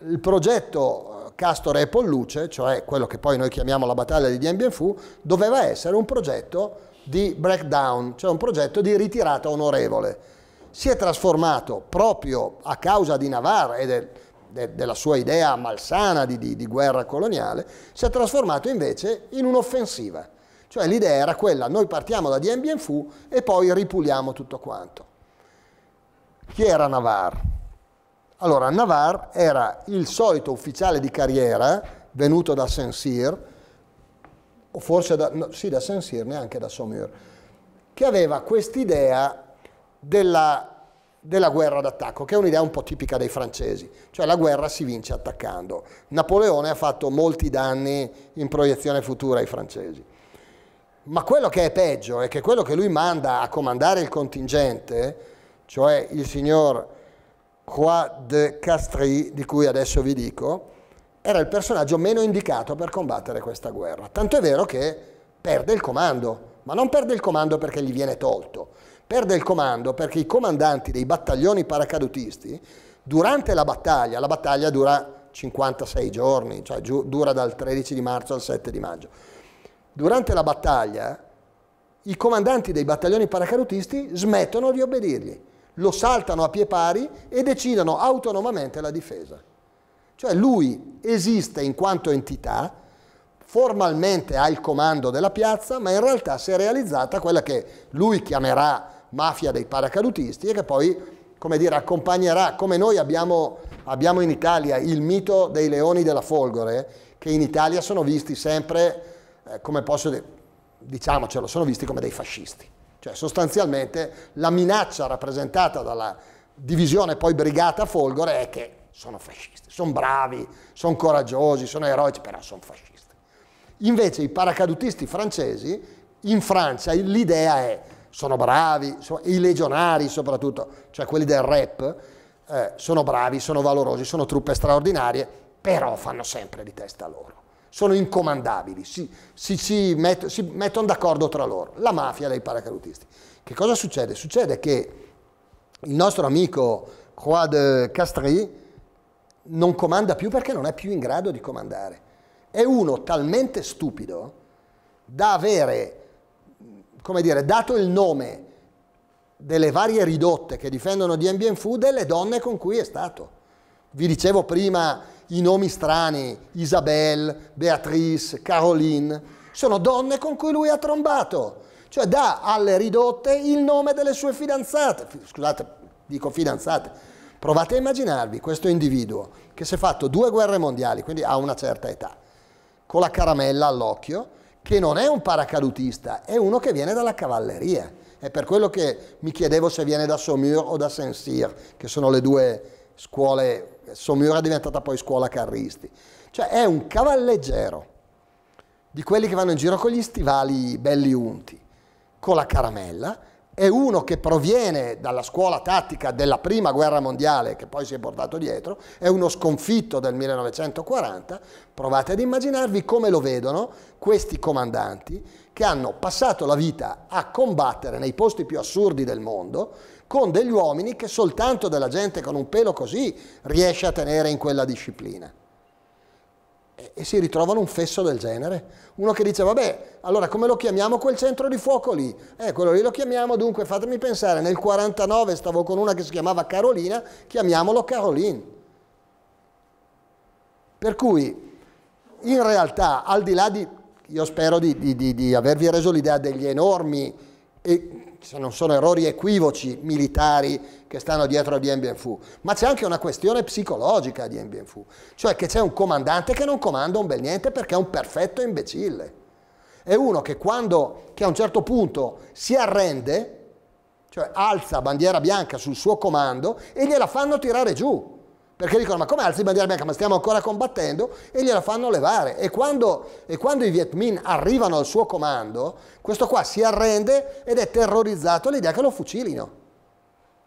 S1: Il progetto eh, Castore e Polluce, cioè quello che poi noi chiamiamo la battaglia di Dien Bien Phu, doveva essere un progetto di breakdown, cioè un progetto di ritirata onorevole. Si è trasformato proprio a causa di Navarre e del de, della sua idea malsana di, di, di guerra coloniale, si è trasformato invece in un'offensiva. Cioè l'idea era quella, noi partiamo da Dien Bien Phu e poi ripuliamo tutto quanto. Chi era Navarre? Allora, Navarre era il solito ufficiale di carriera venuto da Saint-Cyr, o forse da, no, sì, da Saint-Cyr, neanche da Saumur, che aveva quest'idea della della guerra d'attacco, che è un'idea un po' tipica dei francesi, cioè la guerra si vince attaccando. Napoleone ha fatto molti danni in proiezione futura ai francesi. Ma quello che è peggio è che quello che lui manda a comandare il contingente, cioè il signor Croix de Castries, di cui adesso vi dico, era il personaggio meno indicato per combattere questa guerra. Tanto è vero che perde il comando, ma non perde il comando perché gli viene tolto, perde il comando perché i comandanti dei battaglioni paracadutisti durante la battaglia, la battaglia dura 56 giorni, cioè dura dal 13 di marzo al 7 di maggio, durante la battaglia i comandanti dei battaglioni paracadutisti smettono di obbedirgli, lo saltano a pie pari e decidono autonomamente la difesa. Cioè lui esiste in quanto entità, formalmente ha il comando della piazza, ma in realtà si è realizzata quella che lui chiamerà mafia dei paracadutisti e che poi come dire, accompagnerà, come noi abbiamo, abbiamo in Italia il mito dei leoni della folgore, che in Italia sono visti sempre, eh, come posso dire, diciamocelo, sono visti come dei fascisti. Cioè sostanzialmente la minaccia rappresentata dalla divisione poi brigata folgore è che sono fascisti, sono bravi, sono coraggiosi, sono eroici, però sono fascisti. Invece i paracadutisti francesi, in Francia l'idea è sono bravi, i legionari soprattutto, cioè quelli del rap, eh, sono bravi, sono valorosi, sono truppe straordinarie, però fanno sempre di testa loro. Sono incomandabili, si, si, si, met, si mettono d'accordo tra loro, la mafia dei paracadutisti. Che cosa succede? Succede che il nostro amico Croix de Castries non comanda più perché non è più in grado di comandare. È uno talmente stupido da avere come dire, dato il nome delle varie ridotte che difendono Dien Bien Phu, delle donne con cui è stato. Vi dicevo prima i nomi strani, Isabelle, Beatrice, Caroline, sono donne con cui lui ha trombato. Cioè dà alle ridotte il nome delle sue fidanzate, scusate, dico fidanzate. Provate a immaginarvi questo individuo che si è fatto due guerre mondiali, quindi ha una certa età, con la caramella all'occhio, che non è un paracadutista, è uno che viene dalla cavalleria. È per quello che mi chiedevo se viene da Saumur o da Saint-Cyr, che sono le due scuole, Saumur è diventata poi scuola carristi. Cioè è un cavalleggero, di quelli che vanno in giro con gli stivali belli unti, con la caramella, è uno che proviene dalla scuola tattica della prima guerra mondiale che poi si è portato dietro, è uno sconfitto del 1940, provate ad immaginarvi come lo vedono questi comandanti che hanno passato la vita a combattere nei posti più assurdi del mondo con degli uomini che soltanto della gente con un pelo così riesce a tenere in quella disciplina e si ritrovano un fesso del genere. Uno che dice, vabbè, allora come lo chiamiamo quel centro di fuoco lì? Eh, quello lì lo chiamiamo, dunque fatemi pensare, nel 49 stavo con una che si chiamava Carolina, chiamiamolo Caroline. Per cui, in realtà, al di là di, io spero di, di, di, di avervi reso l'idea degli enormi e se non sono errori equivoci militari che stanno dietro a Dien Bien Phu, ma c'è anche una questione psicologica a Dien Bien Phu, cioè che c'è un comandante che non comanda un bel niente perché è un perfetto imbecille. È uno che quando, che a un certo punto si arrende, cioè alza bandiera bianca sul suo comando e gliela fanno tirare giù. Perché dicono, ma come alzi bandiera bianca? Ma stiamo ancora combattendo? E gliela fanno levare. E quando, e quando i Viet Minh arrivano al suo comando, questo qua si arrende ed è terrorizzato all'idea che lo fucilino.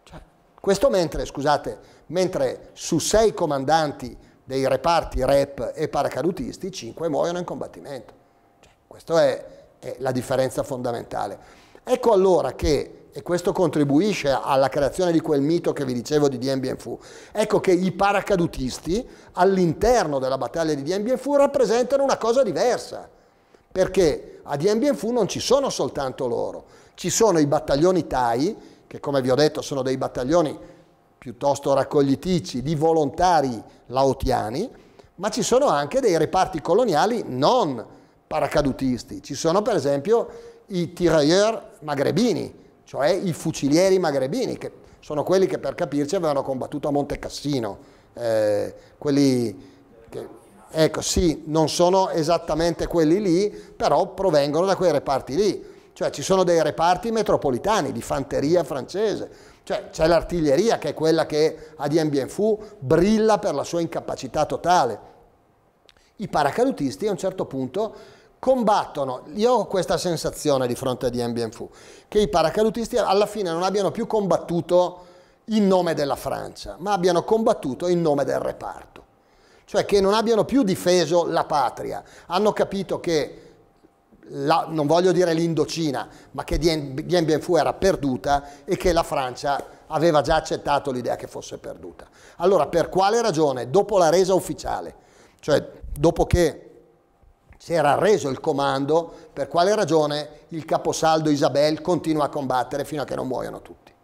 S1: Cioè, questo mentre, scusate, mentre su sei comandanti dei reparti rep e paracadutisti, cinque muoiono in combattimento. Cioè, questa è, è la differenza fondamentale. Ecco allora che e questo contribuisce alla creazione di quel mito che vi dicevo di Dien Bien Phu. Ecco che i paracadutisti all'interno della battaglia di Dien Bien Phu rappresentano una cosa diversa, perché a Dien Bien Phu non ci sono soltanto loro, ci sono i battaglioni Thai, che come vi ho detto sono dei battaglioni piuttosto raccoglitici di volontari laotiani, ma ci sono anche dei reparti coloniali non paracadutisti, ci sono per esempio i tirailleurs magrebini, cioè i fucilieri magrebini, che sono quelli che per capirci avevano combattuto a Monte Cassino, eh, quelli che, ecco sì, non sono esattamente quelli lì, però provengono da quei reparti lì, cioè ci sono dei reparti metropolitani di fanteria francese, cioè c'è l'artiglieria che è quella che a Dien Bien Phu brilla per la sua incapacità totale. I paracadutisti a un certo punto combattono. Io ho questa sensazione di fronte a Dien che i paracadutisti alla fine non abbiano più combattuto in nome della Francia, ma abbiano combattuto in nome del reparto. Cioè che non abbiano più difeso la patria, hanno capito che, la, non voglio dire l'Indocina, ma che Dien, era perduta e che la Francia aveva già accettato l'idea che fosse perduta. Allora, per quale ragione, dopo la resa ufficiale, cioè dopo che si era reso il comando, per quale ragione il caposaldo Isabel continua a combattere fino a che non muoiono tutti.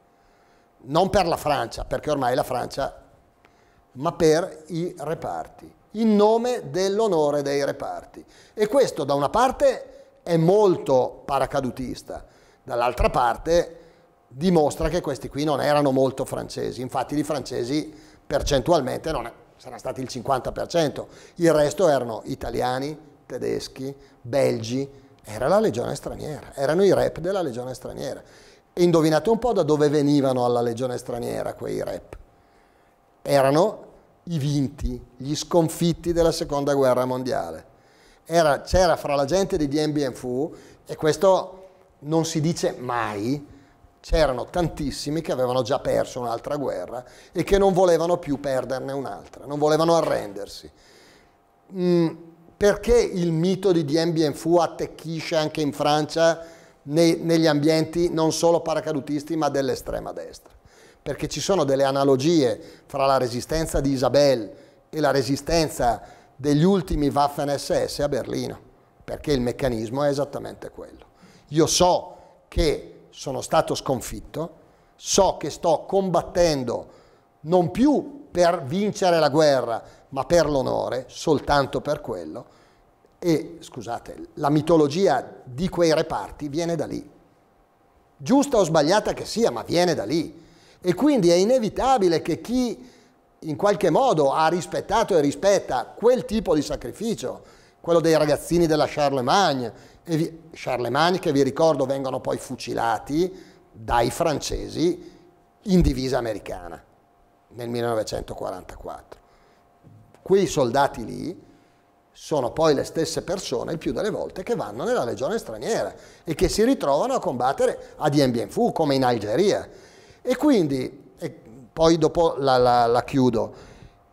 S1: Non per la Francia, perché ormai la Francia, ma per i reparti, in nome dell'onore dei reparti. E questo da una parte è molto paracadutista, dall'altra parte dimostra che questi qui non erano molto francesi, infatti di francesi percentualmente non è, sarà stati il 50%, il resto erano italiani, tedeschi, belgi, era la legione straniera, erano i rap della legione straniera. E indovinate un po' da dove venivano alla legione straniera quei rap. Erano i vinti, gli sconfitti della seconda guerra mondiale. c'era fra la gente di Dien Bien Phu, e questo non si dice mai, c'erano tantissimi che avevano già perso un'altra guerra e che non volevano più perderne un'altra, non volevano arrendersi. Mm perché il mito di Dien Phu attecchisce anche in Francia nei, negli ambienti non solo paracadutisti ma dell'estrema destra? Perché ci sono delle analogie fra la resistenza di Isabel e la resistenza degli ultimi Waffen-SS a Berlino, perché il meccanismo è esattamente quello. Io so che sono stato sconfitto, so che sto combattendo non più per vincere la guerra, ma per l'onore, soltanto per quello, e scusate, la mitologia di quei reparti viene da lì. Giusta o sbagliata che sia, ma viene da lì. E quindi è inevitabile che chi in qualche modo ha rispettato e rispetta quel tipo di sacrificio, quello dei ragazzini della Charlemagne, vi, Charlemagne che vi ricordo vengono poi fucilati dai francesi in divisa americana nel 1944 quei soldati lì sono poi le stesse persone, il più delle volte, che vanno nella legione straniera e che si ritrovano a combattere a Dien Bien Phu, come in Algeria. E quindi, e poi dopo la, la, la chiudo,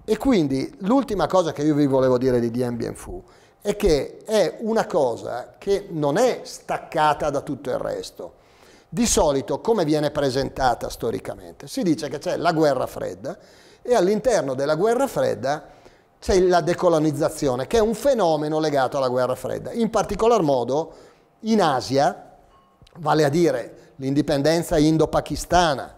S1: e quindi l'ultima cosa che io vi volevo dire di Dien Bien Phu è che è una cosa che non è staccata da tutto il resto. Di solito, come viene presentata storicamente? Si dice che c'è la guerra fredda e all'interno della guerra fredda c'è la decolonizzazione, che è un fenomeno legato alla guerra fredda. In particolar modo in Asia, vale a dire l'indipendenza indo-pakistana,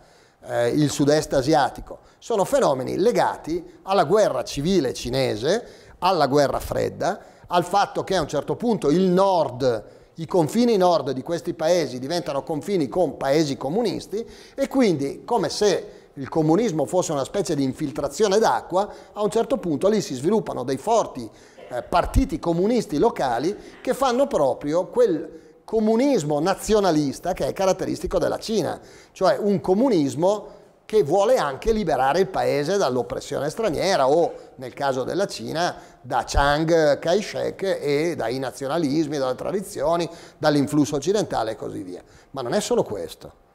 S1: eh, il sud-est asiatico, sono fenomeni legati alla guerra civile cinese, alla guerra fredda, al fatto che a un certo punto il nord, i confini nord di questi paesi diventano confini con paesi comunisti e quindi come se il comunismo fosse una specie di infiltrazione d'acqua, a un certo punto lì si sviluppano dei forti eh, partiti comunisti locali che fanno proprio quel comunismo nazionalista che è caratteristico della Cina, cioè un comunismo che vuole anche liberare il paese dall'oppressione straniera o, nel caso della Cina, da Chiang Kai-shek e dai nazionalismi, dalle tradizioni, dall'influsso occidentale e così via. Ma non è solo questo.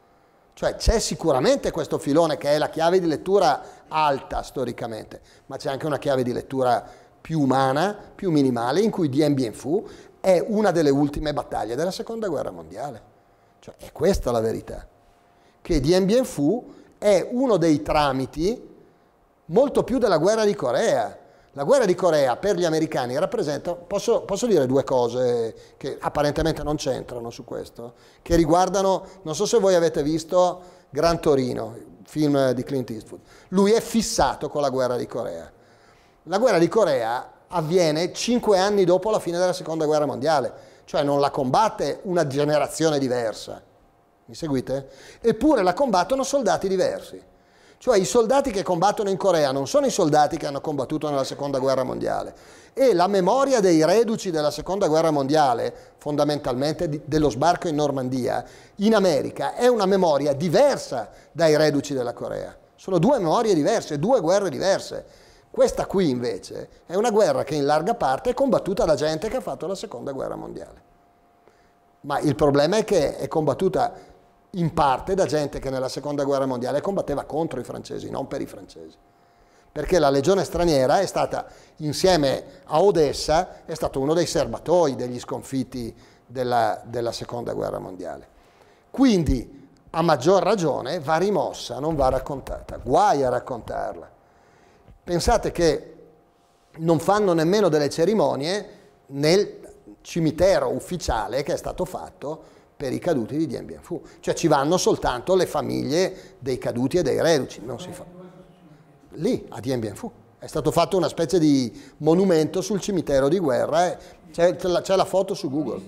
S1: Cioè c'è sicuramente questo filone che è la chiave di lettura alta storicamente, ma c'è anche una chiave di lettura più umana, più minimale, in cui Dien Bien Phu è una delle ultime battaglie della seconda guerra mondiale. Cioè è questa la verità, che Dien Bien Phu è uno dei tramiti molto più della guerra di Corea, la guerra di Corea per gli americani rappresenta, posso, posso dire due cose che apparentemente non c'entrano su questo, che riguardano, non so se voi avete visto Gran Torino, film di Clint Eastwood, lui è fissato con la guerra di Corea. La guerra di Corea avviene cinque anni dopo la fine della seconda guerra mondiale, cioè non la combatte una generazione diversa, mi seguite? Eppure la combattono soldati diversi. Cioè i soldati che combattono in Corea non sono i soldati che hanno combattuto nella Seconda Guerra Mondiale. E la memoria dei reduci della Seconda Guerra Mondiale, fondamentalmente dello sbarco in Normandia, in America è una memoria diversa dai reduci della Corea. Sono due memorie diverse, due guerre diverse. Questa qui invece è una guerra che in larga parte è combattuta da gente che ha fatto la Seconda Guerra Mondiale. Ma il problema è che è combattuta in parte da gente che nella seconda guerra mondiale combatteva contro i francesi, non per i francesi. Perché la legione straniera è stata, insieme a Odessa, è stato uno dei serbatoi degli sconfitti della, della seconda guerra mondiale. Quindi, a maggior ragione, va rimossa, non va raccontata. Guai a raccontarla. Pensate che non fanno nemmeno delle cerimonie nel cimitero ufficiale che è stato fatto per i caduti di Dien Bien Phu. Cioè ci vanno soltanto le famiglie dei caduti e dei reduci, non si fa. Lì, a Dien Bien Phu. È stato fatto una specie di monumento sul cimitero di guerra, eh. c'è, la foto su Google.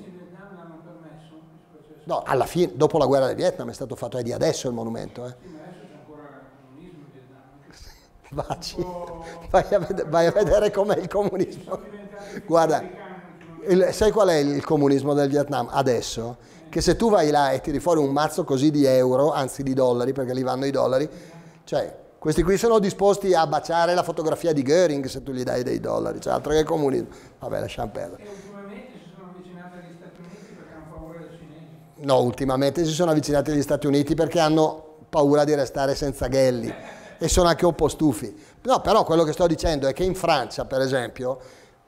S1: No, alla fine, dopo la guerra del Vietnam è stato fatto, è di adesso il monumento. Eh. <laughs> vai, a vedere, vedere com'è il comunismo. Guarda, il, sai qual è il comunismo del Vietnam adesso? che se tu vai là e tiri fuori un mazzo così di euro, anzi di dollari, perché lì vanno i dollari, cioè questi qui sono disposti a baciare la fotografia di Goering se tu gli dai dei dollari, cioè altro che il comunismo. Vabbè, lasciamo perdere. E ultimamente si sono avvicinati agli Stati Uniti perché hanno paura del cinese? No, ultimamente si sono avvicinati agli Stati Uniti perché hanno paura di restare senza ghelli e sono anche un po' stufi. No, però quello che sto dicendo è che in Francia, per esempio,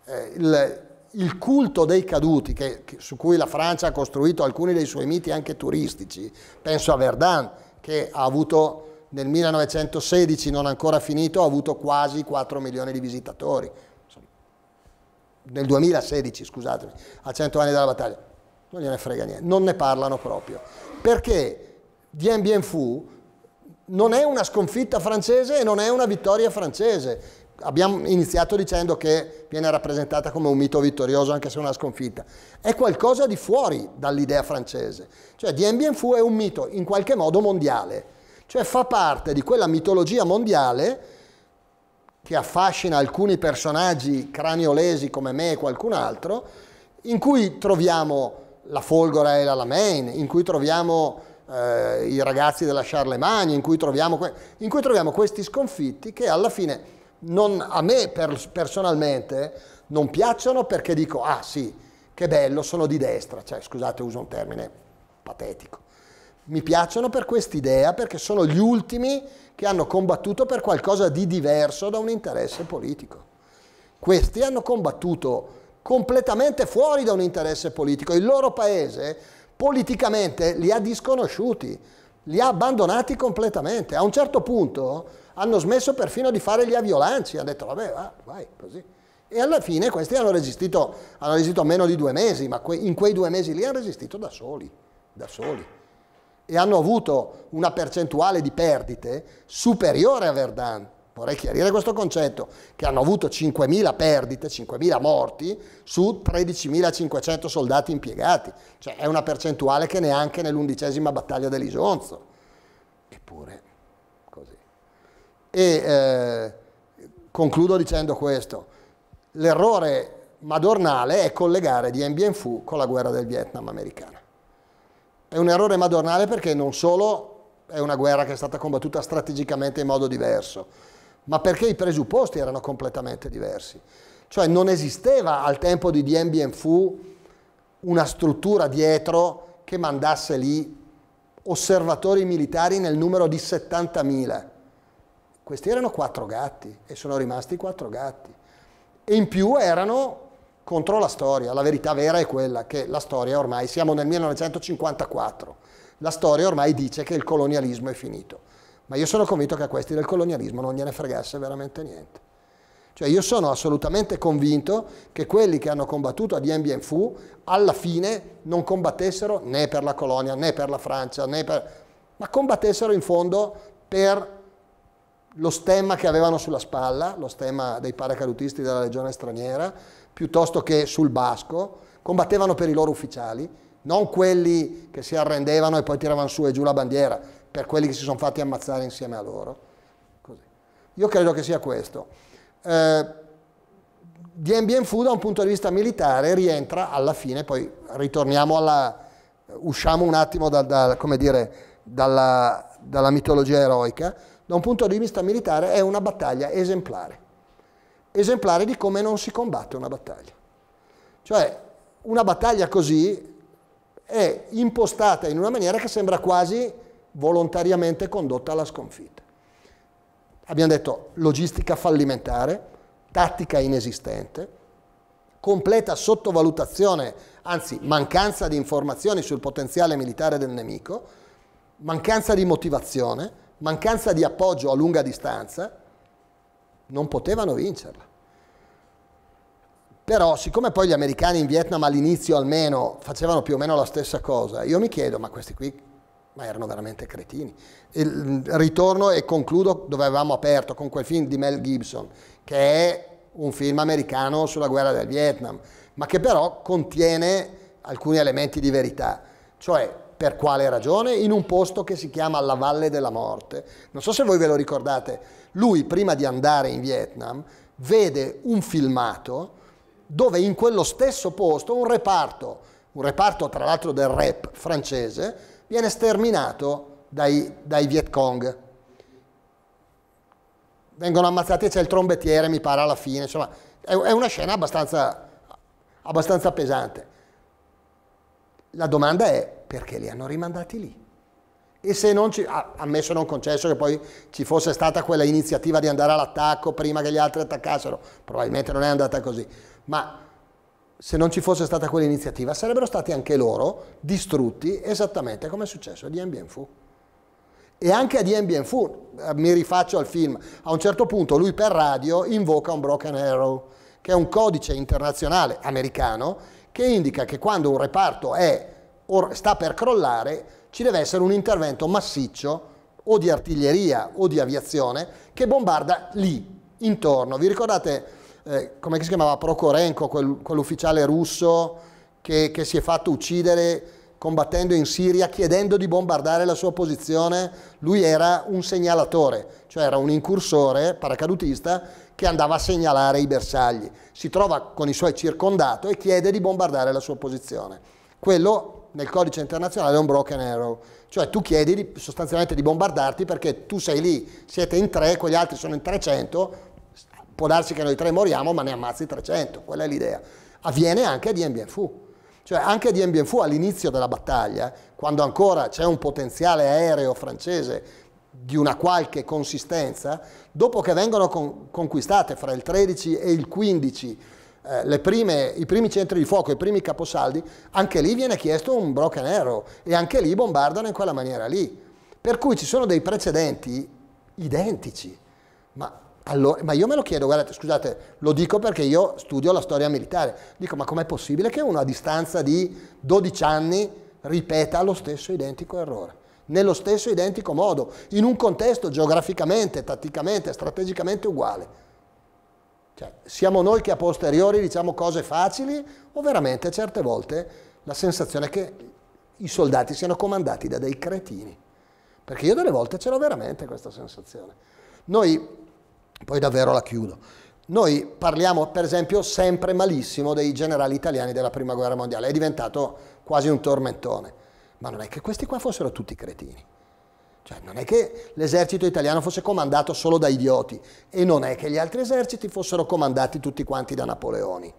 S1: eh, il, il culto dei caduti, che, che, su cui la Francia ha costruito alcuni dei suoi miti anche turistici, penso a Verdun, che ha avuto nel 1916, non ancora finito, ha avuto quasi 4 milioni di visitatori, nel 2016, scusatemi, a 100 anni dalla battaglia, non gliene frega niente, non ne parlano proprio, perché Dien Bien Phu non è una sconfitta francese e non è una vittoria francese, abbiamo iniziato dicendo che viene rappresentata come un mito vittorioso anche se una sconfitta, è qualcosa di fuori dall'idea francese. Cioè Dien Bien Phu è un mito in qualche modo mondiale, cioè fa parte di quella mitologia mondiale che affascina alcuni personaggi craniolesi come me e qualcun altro, in cui troviamo la Folgora e la Lamain, in cui troviamo eh, i ragazzi della Charlemagne, in cui troviamo, in cui troviamo questi sconfitti che alla fine non, a me per, personalmente non piacciono perché dico, ah sì, che bello, sono di destra, cioè scusate uso un termine patetico. Mi piacciono per quest'idea perché sono gli ultimi che hanno combattuto per qualcosa di diverso da un interesse politico. Questi hanno combattuto completamente fuori da un interesse politico, il loro paese politicamente li ha disconosciuti, li ha abbandonati completamente. A un certo punto hanno smesso perfino di fare gli aviolanci, hanno detto vabbè va, vai così. E alla fine questi hanno resistito, hanno resistito meno di due mesi, ma in quei due mesi lì hanno resistito da soli, da soli. E hanno avuto una percentuale di perdite superiore a Verdun. Vorrei chiarire questo concetto, che hanno avuto 5.000 perdite, 5.000 morti su 13.500 soldati impiegati. Cioè è una percentuale che neanche nell'undicesima battaglia dell'Isonzo. Eppure e eh, concludo dicendo questo, l'errore madornale è collegare Dien Bien Phu con la guerra del Vietnam americana. È un errore madornale perché non solo è una guerra che è stata combattuta strategicamente in modo diverso, ma perché i presupposti erano completamente diversi. Cioè non esisteva al tempo di Dien Bien Phu una struttura dietro che mandasse lì osservatori militari nel numero di 70.000 questi erano quattro gatti e sono rimasti quattro gatti. E in più erano contro la storia. La verità vera è quella che la storia ormai, siamo nel 1954, la storia ormai dice che il colonialismo è finito. Ma io sono convinto che a questi del colonialismo non gliene fregasse veramente niente. Cioè io sono assolutamente convinto che quelli che hanno combattuto a Dien Bien Phu alla fine non combattessero né per la colonia, né per la Francia, né per... ma combattessero in fondo per lo stemma che avevano sulla spalla, lo stemma dei paracadutisti della legione straniera, piuttosto che sul basco, combattevano per i loro ufficiali, non quelli che si arrendevano e poi tiravano su e giù la bandiera, per quelli che si sono fatti ammazzare insieme a loro. Così. Io credo che sia questo. Eh, Dien Bien Phu da un punto di vista militare rientra alla fine, poi ritorniamo alla... usciamo un attimo da, da, dire, dalla, dalla mitologia eroica, da un punto di vista militare è una battaglia esemplare. Esemplare di come non si combatte una battaglia. Cioè, una battaglia così è impostata in una maniera che sembra quasi volontariamente condotta alla sconfitta. Abbiamo detto logistica fallimentare, tattica inesistente, completa sottovalutazione, anzi mancanza di informazioni sul potenziale militare del nemico, mancanza di motivazione, mancanza di appoggio a lunga distanza, non potevano vincerla. Però siccome poi gli americani in Vietnam all'inizio almeno facevano più o meno la stessa cosa, io mi chiedo, ma questi qui ma erano veramente cretini. Il ritorno e concludo dove avevamo aperto con quel film di Mel Gibson, che è un film americano sulla guerra del Vietnam, ma che però contiene alcuni elementi di verità. Cioè, per quale ragione? In un posto che si chiama la Valle della Morte. Non so se voi ve lo ricordate, lui prima di andare in Vietnam vede un filmato dove in quello stesso posto un reparto, un reparto tra l'altro del rap francese, viene sterminato dai, dai Viet Cong. Vengono ammazzati, c'è il trombettiere, mi pare, alla fine, insomma, è, è una scena abbastanza, abbastanza pesante. La domanda è perché li hanno rimandati lì? E se non ci, ammesso non concesso che poi ci fosse stata quella iniziativa di andare all'attacco prima che gli altri attaccassero, probabilmente non è andata così, ma se non ci fosse stata quell'iniziativa sarebbero stati anche loro distrutti esattamente come è successo a Dien Bien Phu. E anche a Dien Bien Phu, eh, mi rifaccio al film, a un certo punto lui per radio invoca un broken arrow, che è un codice internazionale americano che indica che quando un reparto è, o sta per crollare ci deve essere un intervento massiccio o di artiglieria o di aviazione che bombarda lì, intorno. Vi ricordate eh, come si chiamava Prokorenko, quel, quell'ufficiale russo che, che si è fatto uccidere combattendo in Siria chiedendo di bombardare la sua posizione? Lui era un segnalatore, cioè era un incursore paracadutista che andava a segnalare i bersagli. Si trova con i suoi circondato e chiede di bombardare la sua posizione. Quello nel codice internazionale è un broken arrow, cioè tu chiedi di, sostanzialmente di bombardarti perché tu sei lì, siete in tre, quegli altri sono in 300, può darsi che noi tre moriamo ma ne ammazzi 300, quella è l'idea. Avviene anche a Dien Bien Phu. Cioè anche a Dien Bien Phu all'inizio della battaglia, quando ancora c'è un potenziale aereo francese di una qualche consistenza, dopo che vengono con, conquistate fra il 13 e il 15 eh, prime, i primi centri di fuoco, i primi caposaldi, anche lì viene chiesto un broken arrow e anche lì bombardano in quella maniera lì. Per cui ci sono dei precedenti identici. Ma, allora, ma io me lo chiedo, guardate, scusate, lo dico perché io studio la storia militare. Dico, ma com'è possibile che uno a distanza di 12 anni ripeta lo stesso identico errore? nello stesso identico modo, in un contesto geograficamente, tatticamente, strategicamente uguale. Cioè, siamo noi che a posteriori diciamo cose facili o veramente certe volte la sensazione che i soldati siano comandati da dei cretini? Perché io delle volte ce l'ho veramente questa sensazione. Noi, poi davvero la chiudo, noi parliamo per esempio sempre malissimo dei generali italiani della Prima Guerra Mondiale, è diventato quasi un tormentone ma non è che questi qua fossero tutti cretini. Cioè, non è che l'esercito italiano fosse comandato solo da idioti e non è che gli altri eserciti fossero comandati tutti quanti da Napoleoni.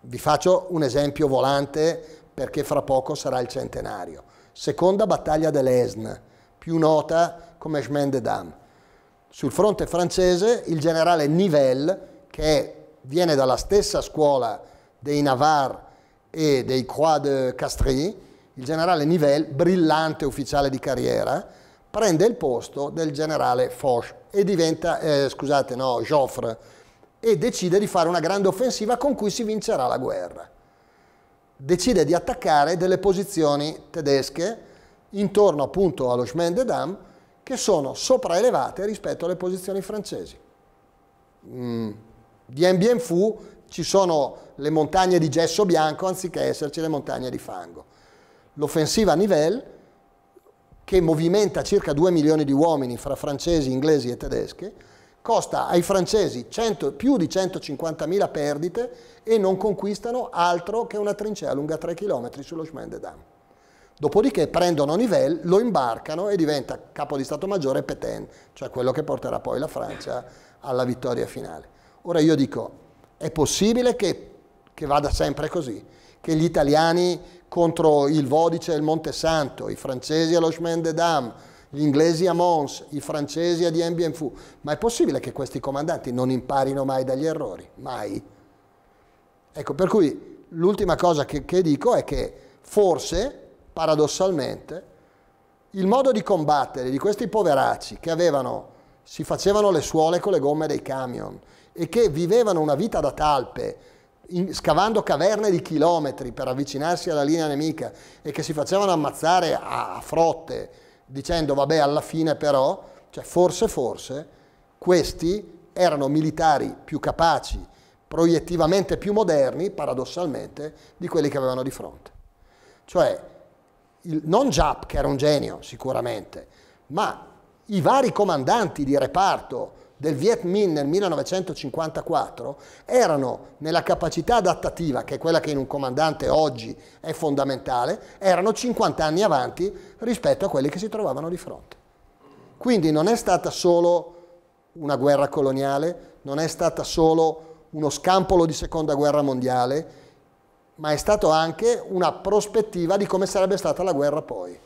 S1: Vi faccio un esempio volante perché fra poco sarà il centenario. Seconda battaglia dell'Esne, più nota come Chemin de Dames. Sul fronte francese il generale Nivelle, che viene dalla stessa scuola dei Navarre e dei Croix de Castries, il generale Nivelle, brillante ufficiale di carriera, prende il posto del generale Foch e diventa, eh, scusate, no, Joffre, e decide di fare una grande offensiva con cui si vincerà la guerra. Decide di attaccare delle posizioni tedesche intorno appunto allo Chemin de Dam che sono sopraelevate rispetto alle posizioni francesi. Mm. Di Mbien Fu ci sono le montagne di gesso bianco anziché esserci le montagne di fango l'offensiva a Nivelle, che movimenta circa 2 milioni di uomini fra francesi, inglesi e tedeschi, costa ai francesi 100, più di 150.000 perdite e non conquistano altro che una trincea lunga 3 km sullo Chemin de Dames. Dopodiché prendono Nivelle, lo imbarcano e diventa capo di Stato Maggiore Petain, cioè quello che porterà poi la Francia alla vittoria finale. Ora io dico, è possibile che, che vada sempre così, che gli italiani contro il Vodice e il Monte Santo, i francesi allo Chemin de Dam, gli inglesi a Mons, i francesi a Dien Bien Phu. Ma è possibile che questi comandanti non imparino mai dagli errori? Mai. Ecco, per cui l'ultima cosa che, che dico è che forse, paradossalmente, il modo di combattere di questi poveracci che avevano, si facevano le suole con le gomme dei camion e che vivevano una vita da talpe, in, scavando caverne di chilometri per avvicinarsi alla linea nemica e che si facevano ammazzare a, a frotte dicendo vabbè alla fine però, cioè forse forse questi erano militari più capaci, proiettivamente più moderni, paradossalmente, di quelli che avevano di fronte. Cioè, il, non Giapp che era un genio sicuramente, ma i vari comandanti di reparto del Viet Minh nel 1954 erano nella capacità adattativa, che è quella che in un comandante oggi è fondamentale, erano 50 anni avanti rispetto a quelli che si trovavano di fronte. Quindi non è stata solo una guerra coloniale, non è stata solo uno scampolo di seconda guerra mondiale, ma è stata anche una prospettiva di come sarebbe stata la guerra poi.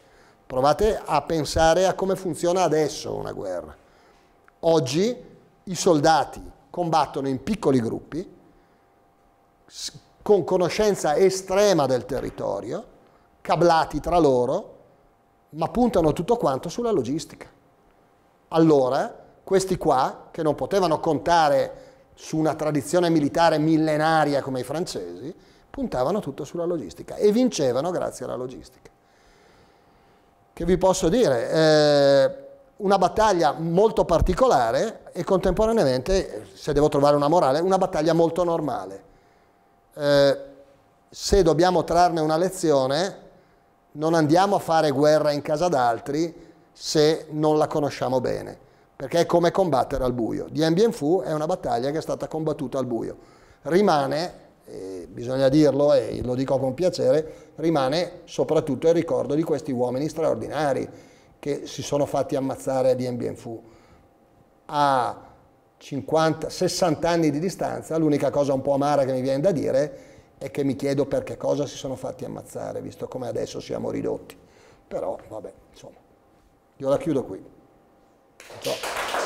S1: Provate a pensare a come funziona adesso una guerra. Oggi i soldati combattono in piccoli gruppi, con conoscenza estrema del territorio, cablati tra loro, ma puntano tutto quanto sulla logistica. Allora, questi qua, che non potevano contare su una tradizione militare millenaria come i francesi, puntavano tutto sulla logistica e vincevano grazie alla logistica. Che vi posso dire? Eh, una battaglia molto particolare e contemporaneamente, se devo trovare una morale, una battaglia molto normale. Eh, se dobbiamo trarne una lezione, non andiamo a fare guerra in casa d'altri se non la conosciamo bene, perché è come combattere al buio. Dien Bien Phu è una battaglia che è stata combattuta al buio. Rimane, bisogna dirlo e lo dico con piacere, rimane soprattutto il ricordo di questi uomini straordinari che si sono fatti ammazzare a Dien Bien Phu. A 50, 60 anni di distanza, l'unica cosa un po' amara che mi viene da dire è che mi chiedo per che cosa si sono fatti ammazzare, visto come adesso siamo ridotti. Però, vabbè, insomma, io la chiudo qui. Ciao.